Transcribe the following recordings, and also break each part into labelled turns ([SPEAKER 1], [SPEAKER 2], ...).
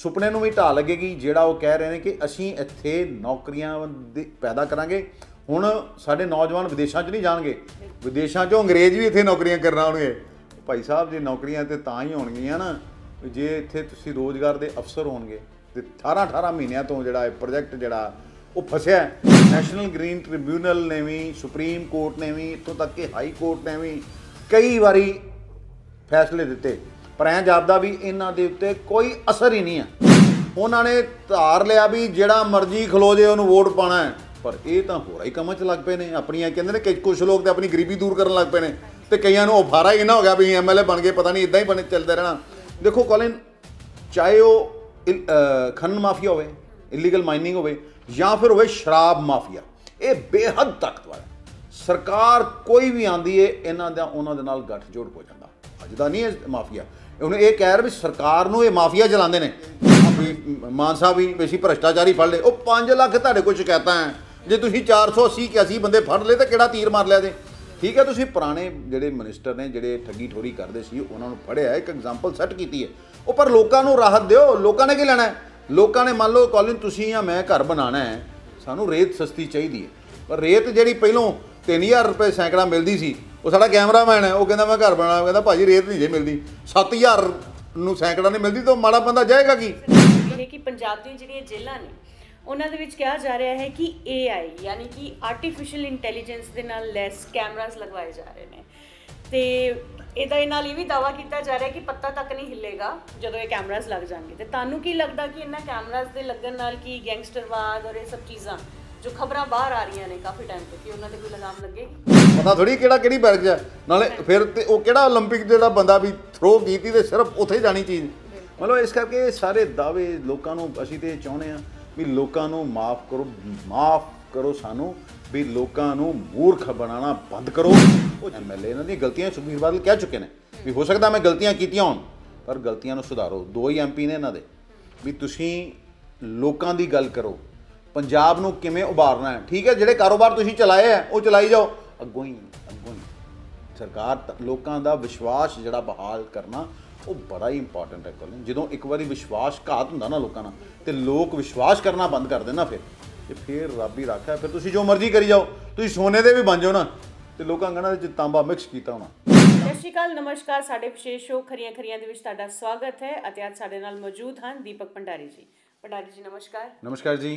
[SPEAKER 1] ਸੁਪਨੇ ਨੂੰ ਵੀ ਢਾ ਲੱਗੇਗੀ ਜਿਹੜਾ ਉਹ ਕਹਿ ਰਹੇ ਨੇ ਕਿ ਅਸੀਂ ਇੱਥੇ ਨੌਕਰੀਆਂ ਪੈਦਾ ਕਰਾਂਗੇ ਹੁਣ ਸਾਡੇ ਨੌਜਵਾਨ ਵਿਦੇਸ਼ਾਂ 'ਚ ਨਹੀਂ ਜਾਣਗੇ ਵਿਦੇਸ਼ਾਂ 'ਚੋਂ ਅੰਗਰੇਜ਼ ਵੀ ਇੱਥੇ ਨੌਕਰੀਆਂ ਕਰਨ ਆਉਣਗੇ ਭਾਈ ਸਾਹਿਬ ਜੇ ਨੌਕਰੀਆਂ ਤੇ ਤਾਂ ਹੀ ਹੋਣਗੀਆਂ ਨਾ ਜੇ ਇੱਥੇ ਤੁਸੀਂ ਰੋਜ਼ਗਾਰ ਦੇ ਅਫਸਰ ਹੋਣਗੇ ਤੇ 18 18 ਮਹੀਨਿਆਂ ਤੋਂ ਜਿਹੜਾ ਇਹ ਪ੍ਰੋਜੈਕਟ ਜਿਹੜਾ ਉਹ ਫਸਿਆ ਨੈਸ਼ਨਲ ਗ੍ਰੀਨ ਟ੍ਰਿਬਿਊਨਲ ਨੇ ਵੀ ਸੁਪਰੀਮ ਕੋਰਟ ਨੇ ਵੀ ਇਤੋਂ ਤੱਕ ਕਿ ਹਾਈ ਕੋਰਟ ਨੇ ਵੀ ਕਈ ਵਾਰੀ ਫੈਸਲੇ ਦਿੱਤੇ ਪਰ ਐਂ ਜਾਪਦਾ ਵੀ ਇਹਨਾਂ ਦੇ ਉੱਤੇ ਕੋਈ ਅਸਰ ਹੀ ਨਹੀਂ ਆ ਉਹਨਾਂ ਨੇ ਧਾਰ ਲਿਆ ਵੀ ਜਿਹੜਾ ਮਰਜ਼ੀ ਖਲੋ ਜੇ ਉਹਨੂੰ ਵੋਟ ਪਾਣਾ ਹੈ ਪਰ ਇਹ ਤਾਂ ਹੋਰਾ ਹੀ ਕੰਮਾਂ 'ਚ ਲੱਗ ਪਏ ਨੇ ਆਪਣੀਆਂ ਕਹਿੰਦੇ ਨੇ ਕਿ ਕੁਝ ਲੋਕ ਤੇ ਆਪਣੀ ਗਰੀਬੀ ਦੂਰ ਕਰਨ ਲੱਗ ਪਏ ਨੇ ਤੇ ਕਈਆਂ ਨੂੰ ਉਫਾਰਾ ਹੀ ਨਾ ਹੋ ਗਿਆ ਵੀ ਐਮਐਲਏ ਬਣ ਗਏ ਪਤਾ ਨਹੀਂ ਇਦਾਂ ਹੀ ਬਣੇ ਚੱਲਦੇ ਰਹਿਣਾ ਦੇਖੋ ਕੋਲਿਨ ਚਾਹੇ ਉਹ ਖਨਨ ਮਾਫੀਆ ਹੋਵੇ ਇਲੀਗਲ ਮਾਈਨਿੰਗ ਹੋਵੇ ਜਾਂ ਫਿਰ ਹੋਵੇ ਸ਼ਰਾਬ ਮਾਫੀਆ ਇਹ ਬੇਹੱਦ ਤਾਕਤਵਰ ਹੈ ਸਰਕਾਰ ਕੋਈ ਵੀ ਆਂਦੀ ਏ ਇਹਨਾਂ ਦਾ ਉਹਨਾਂ ਦੇ ਨਾਲ ਗੱਠਜੋੜ ਹੋ ਜਾਂਦਾ ਅੱਜ ਦਾ ਨਹੀਂ ਹੈ ਮਾਫੀਆ ਉਹਨੂੰ ਇਹ ਕਹਿ ਰਿਹਾ ਵੀ ਸਰਕਾਰ ਨੂੰ ਇਹ ਮਾਫੀਆ ਚਲਾਉਂਦੇ ਨੇ ਵੀ ਮਾਨ ਸਾਹਿਬ ਵੀ ਅਸੀਂ ਭ੍ਰਸ਼ਟਾਚਾਰੀ ਫੜ ਲਏ ਉਹ 5 ਲੱਖ ਤੁਹਾਡੇ ਕੋਲ ਸ਼ਿਕਾਇਤਾਂ ਹੈ ਜੇ ਤੁਸੀਂ 480 81 ਬੰਦੇ ਫੜ ਲਏ ਤਾਂ ਕਿਹੜਾ ਤੀਰ ਮਾਰ ਲਿਆ ਦੇ ਠੀਕ ਹੈ ਤੁਸੀਂ ਪੁਰਾਣੇ ਜਿਹੜੇ ਮਿਨਿਸਟਰ ਨੇ ਜਿਹੜੇ ਠੱਗੀ ਠੋਰੀ ਕਰਦੇ ਸੀ ਉਹਨਾਂ ਨੂੰ ਫੜਿਆ ਇੱਕ ਐਗਜ਼ਾਮਪਲ ਸੈੱਟ ਕੀਤੀ ਹੈ ਉਹ ਪਰ ਲੋਕਾਂ ਨੂੰ ਰਾਹਤ ਦਿਓ ਲੋਕਾਂ ਨੇ ਕੀ ਲੈਣਾ ਹੈ ਲੋਕਾਂ ਨੇ ਮੰਨ ਲਓ ਕਾਲਜ ਤੁਸੀਂ ਜਾਂ ਮੈਂ ਘਰ ਬਣਾਣਾ ਹੈ ਸਾਨੂੰ ਰੇਤ ਸਸਤੀ ਚਾਹੀਦੀ ਹੈ ਪਰ ਰੇਤ ਜਿਹੜੀ ਪਹਿਲਾਂ 3000 ਰੁਪਏ ਸੈਂਕੜਾ ਮਿਲਦੀ ਸੀ ਉਹ ਸਾਡਾ ਕੈਮਰਾਮੈਨ ਹੈ ਉਹ ਕਹਿੰਦਾ ਮੈਂ ਘਰ ਬਣਾਉਣਾ ਕਹਿੰਦਾ ਭਾਜੀ ਰੇਤ ਨਹੀਂ ਜੇ ਮਿਲਦੀ 7000 ਨੂੰ ਸੈਂਕੜਾ ਨਹੀਂ ਮਿਲਦੀ ਤਾਂ ਮਾੜਾ ਬੰਦਾ ਜਾਏਗਾ ਕੀ
[SPEAKER 2] ਇਹ ਕਿ ਪੰਜਾਬ ਦੀਆਂ ਜਿਹੜੀਆਂ ਜੇਲ੍ਹਾਂ ਨੇ ਉਹਨਾਂ ਦੇ ਵਿੱਚ ਕਿਹਾ ਜਾ ਰਿਹਾ ਹੈ ਕਿ AI ਯਾਨੀ ਕਿ ਆਰਟੀਫੀਸ਼ੀਅਲ ਇੰਟੈਲੀਜੈਂਸ ਦੇ ਨਾਲ ਲੈਸ ਕੈਮਰਾਸ ਲਗਵਾਏ ਜਾ ਰਹੇ ਨੇ ਤੇ ਇਹਦਾ ਇਹ ਨਾਲ ਇਹ ਵੀ ਦਾਵਾ ਕੀਤਾ ਜਾ ਰਿਹਾ ਕਿ ਪੱਤਾ ਤੱਕ ਨਹੀਂ ਹਿੱਲੇਗਾ ਜਦੋਂ ਇਹ ਕੈਮਰਾਸ ਲੱਗ ਜਾਣਗੇ ਤੇ ਤੁਹਾਨੂੰ ਕੀ ਲੱਗਦਾ ਕਿ ਇਹਨਾਂ ਕੈਮਰਾਸ ਦੇ ਲੱਗਣ ਨਾਲ ਕੀ ਗੈਂਗਸਟਰਵਾਦ ਔਰ ਇਹ ਸਭ ਚੀਜ਼ਾਂ ਜੋ ਖਬਰਾਂ ਬਾਹਰ ਆ ਰਹੀਆਂ ਨੇ ਕਾਫੀ ਟਾਈਮ ਤੋਂ ਕਿ ਉਹਨਾਂ ਤੇ ਕੋਈ ਲਗਾਮ ਲੱਗੇਗੀ ਪਤਾ
[SPEAKER 1] ਥੋੜੀ ਕਿਹੜਾ ਕਿਹੜੀ ਬੈਰਜ ਜਾ ਨਾਲੇ ਫਿਰ ਤੇ ਉਹ ਕਿਹੜਾ 올림픽 ਜਿਹੜਾ ਬੰਦਾ ਵੀ ਥਰੋ ਕੀਤੀ ਤੇ ਸਿਰਫ ਉੱਥੇ ਜਾਣੀ ਚੀਜ਼ ਮਤਲਬ ਇਸ ਕਰਕੇ ਸਾਰੇ ਦਾਅਵੇ ਲੋਕਾਂ ਨੂੰ ਅਸੀਂ ਤੇ ਚਾਹੁੰਦੇ ਆ ਵੀ ਲੋਕਾਂ ਨੂੰ ਮਾਫ ਕਰੋ ਮਾਫ ਕਰੋ ਸਾਨੂੰ ਵੀ ਲੋਕਾਂ ਨੂੰ ਮੂਰਖ ਬਣਾਉਣਾ ਬੰਦ ਕਰੋ ਉਹ ਐਮਐਲਏ ਇਹਨਾਂ ਦੀ ਗਲਤੀਆਂ ਸੁਖਬੀਰ ਬਾਦਲ ਕਹਿ ਚੁੱਕੇ ਨੇ ਵੀ ਹੋ ਸਕਦਾ ਮੈਂ ਗਲਤੀਆਂ ਕੀਤੀਆਂ ਹੋਣ ਪਰ ਗਲਤੀਆਂ ਨੂੰ ਸੁਧਾਰੋ ਦੋ ਹੀ ਐਮਪੀ ਨੇ ਇਹਨਾਂ ਦੇ ਵੀ ਤੁਸੀਂ ਲੋਕਾਂ ਦੀ ਗੱਲ ਕਰੋ ਪੰਜਾਬ ਨੂੰ ਕਿਵੇਂ ਉਭਾਰਨਾ ਹੈ ਠੀਕ ਹੈ ਜਿਹੜੇ ਕਾਰੋਬਾਰ ਤੁਸੀਂ ਚਲਾਏ ਆ ਉਹ ਚਲਾਈ ਜਾਓ ਅੱਗੋਂ ਹੀ ਅੱਗੋਂ ਹੀ ਸਰਕਾਰ ਲੋਕਾਂ ਦਾ ਵਿਸ਼ਵਾਸ ਜਿਹੜਾ ਬਹਾਲ ਕਰਨਾ ਉਹ ਬੜਾ ਹੀ ਇੰਪੋਰਟੈਂਟ ਹੈ ਕੋਲ ਜਦੋਂ ਇੱਕ ਵਾਰੀ ਵਿਸ਼ਵਾਸ ਘਾਤ ਹੁੰਦਾ ਨਾ ਲੋਕਾਂ ਨਾਲ ਤੇ ਲੋਕ ਵਿਸ਼ਵਾਸ ਕਰਨਾ ਬੰਦ ਕਰ ਦੇਣਾ ਫਿਰ ਤੇ ਫਿਰ ਰੱਬ ਹੀ ਰੱਖਿਆ ਫਿਰ ਤੁਸੀਂ ਜੋ ਮਰਜ਼ੀ ਕਰੀ ਜਾਓ ਤੁਸੀਂ ਸੋਨੇ ਦੇ ਵੀ ਬਣ ਜਾਓ ਨਾ ਤੇ ਲੋਕਾਂ ਕਹਿੰਦਾ ਚ ਤਾਂਬਾ ਮਿਕਸ ਕੀਤਾ ਹੋਣਾ
[SPEAKER 2] ਸਤਿ ਸ਼੍ਰੀ ਅਕਾਲ ਨਮਸਕਾਰ ਸਾਡੇ ਵਿਸ਼ੇਸ਼ ਸ਼ੋਅ ਖਰੀਆਂ ਖਰੀਆਂ ਦੇ ਵਿੱਚ ਤੁਹਾਡਾ ਸਵਾਗਤ ਹੈ ਅਤੇ ਅੱਜ ਸਾਡੇ ਨਾਲ ਮੌਜੂਦ ਹਨ ਦੀਪਕ ਭੰਡਾਰੀ ਜੀ ਭੰਡਾਰੀ ਜੀ ਨਮਸਕਾਰ ਨਮਸਕਾਰ ਜੀ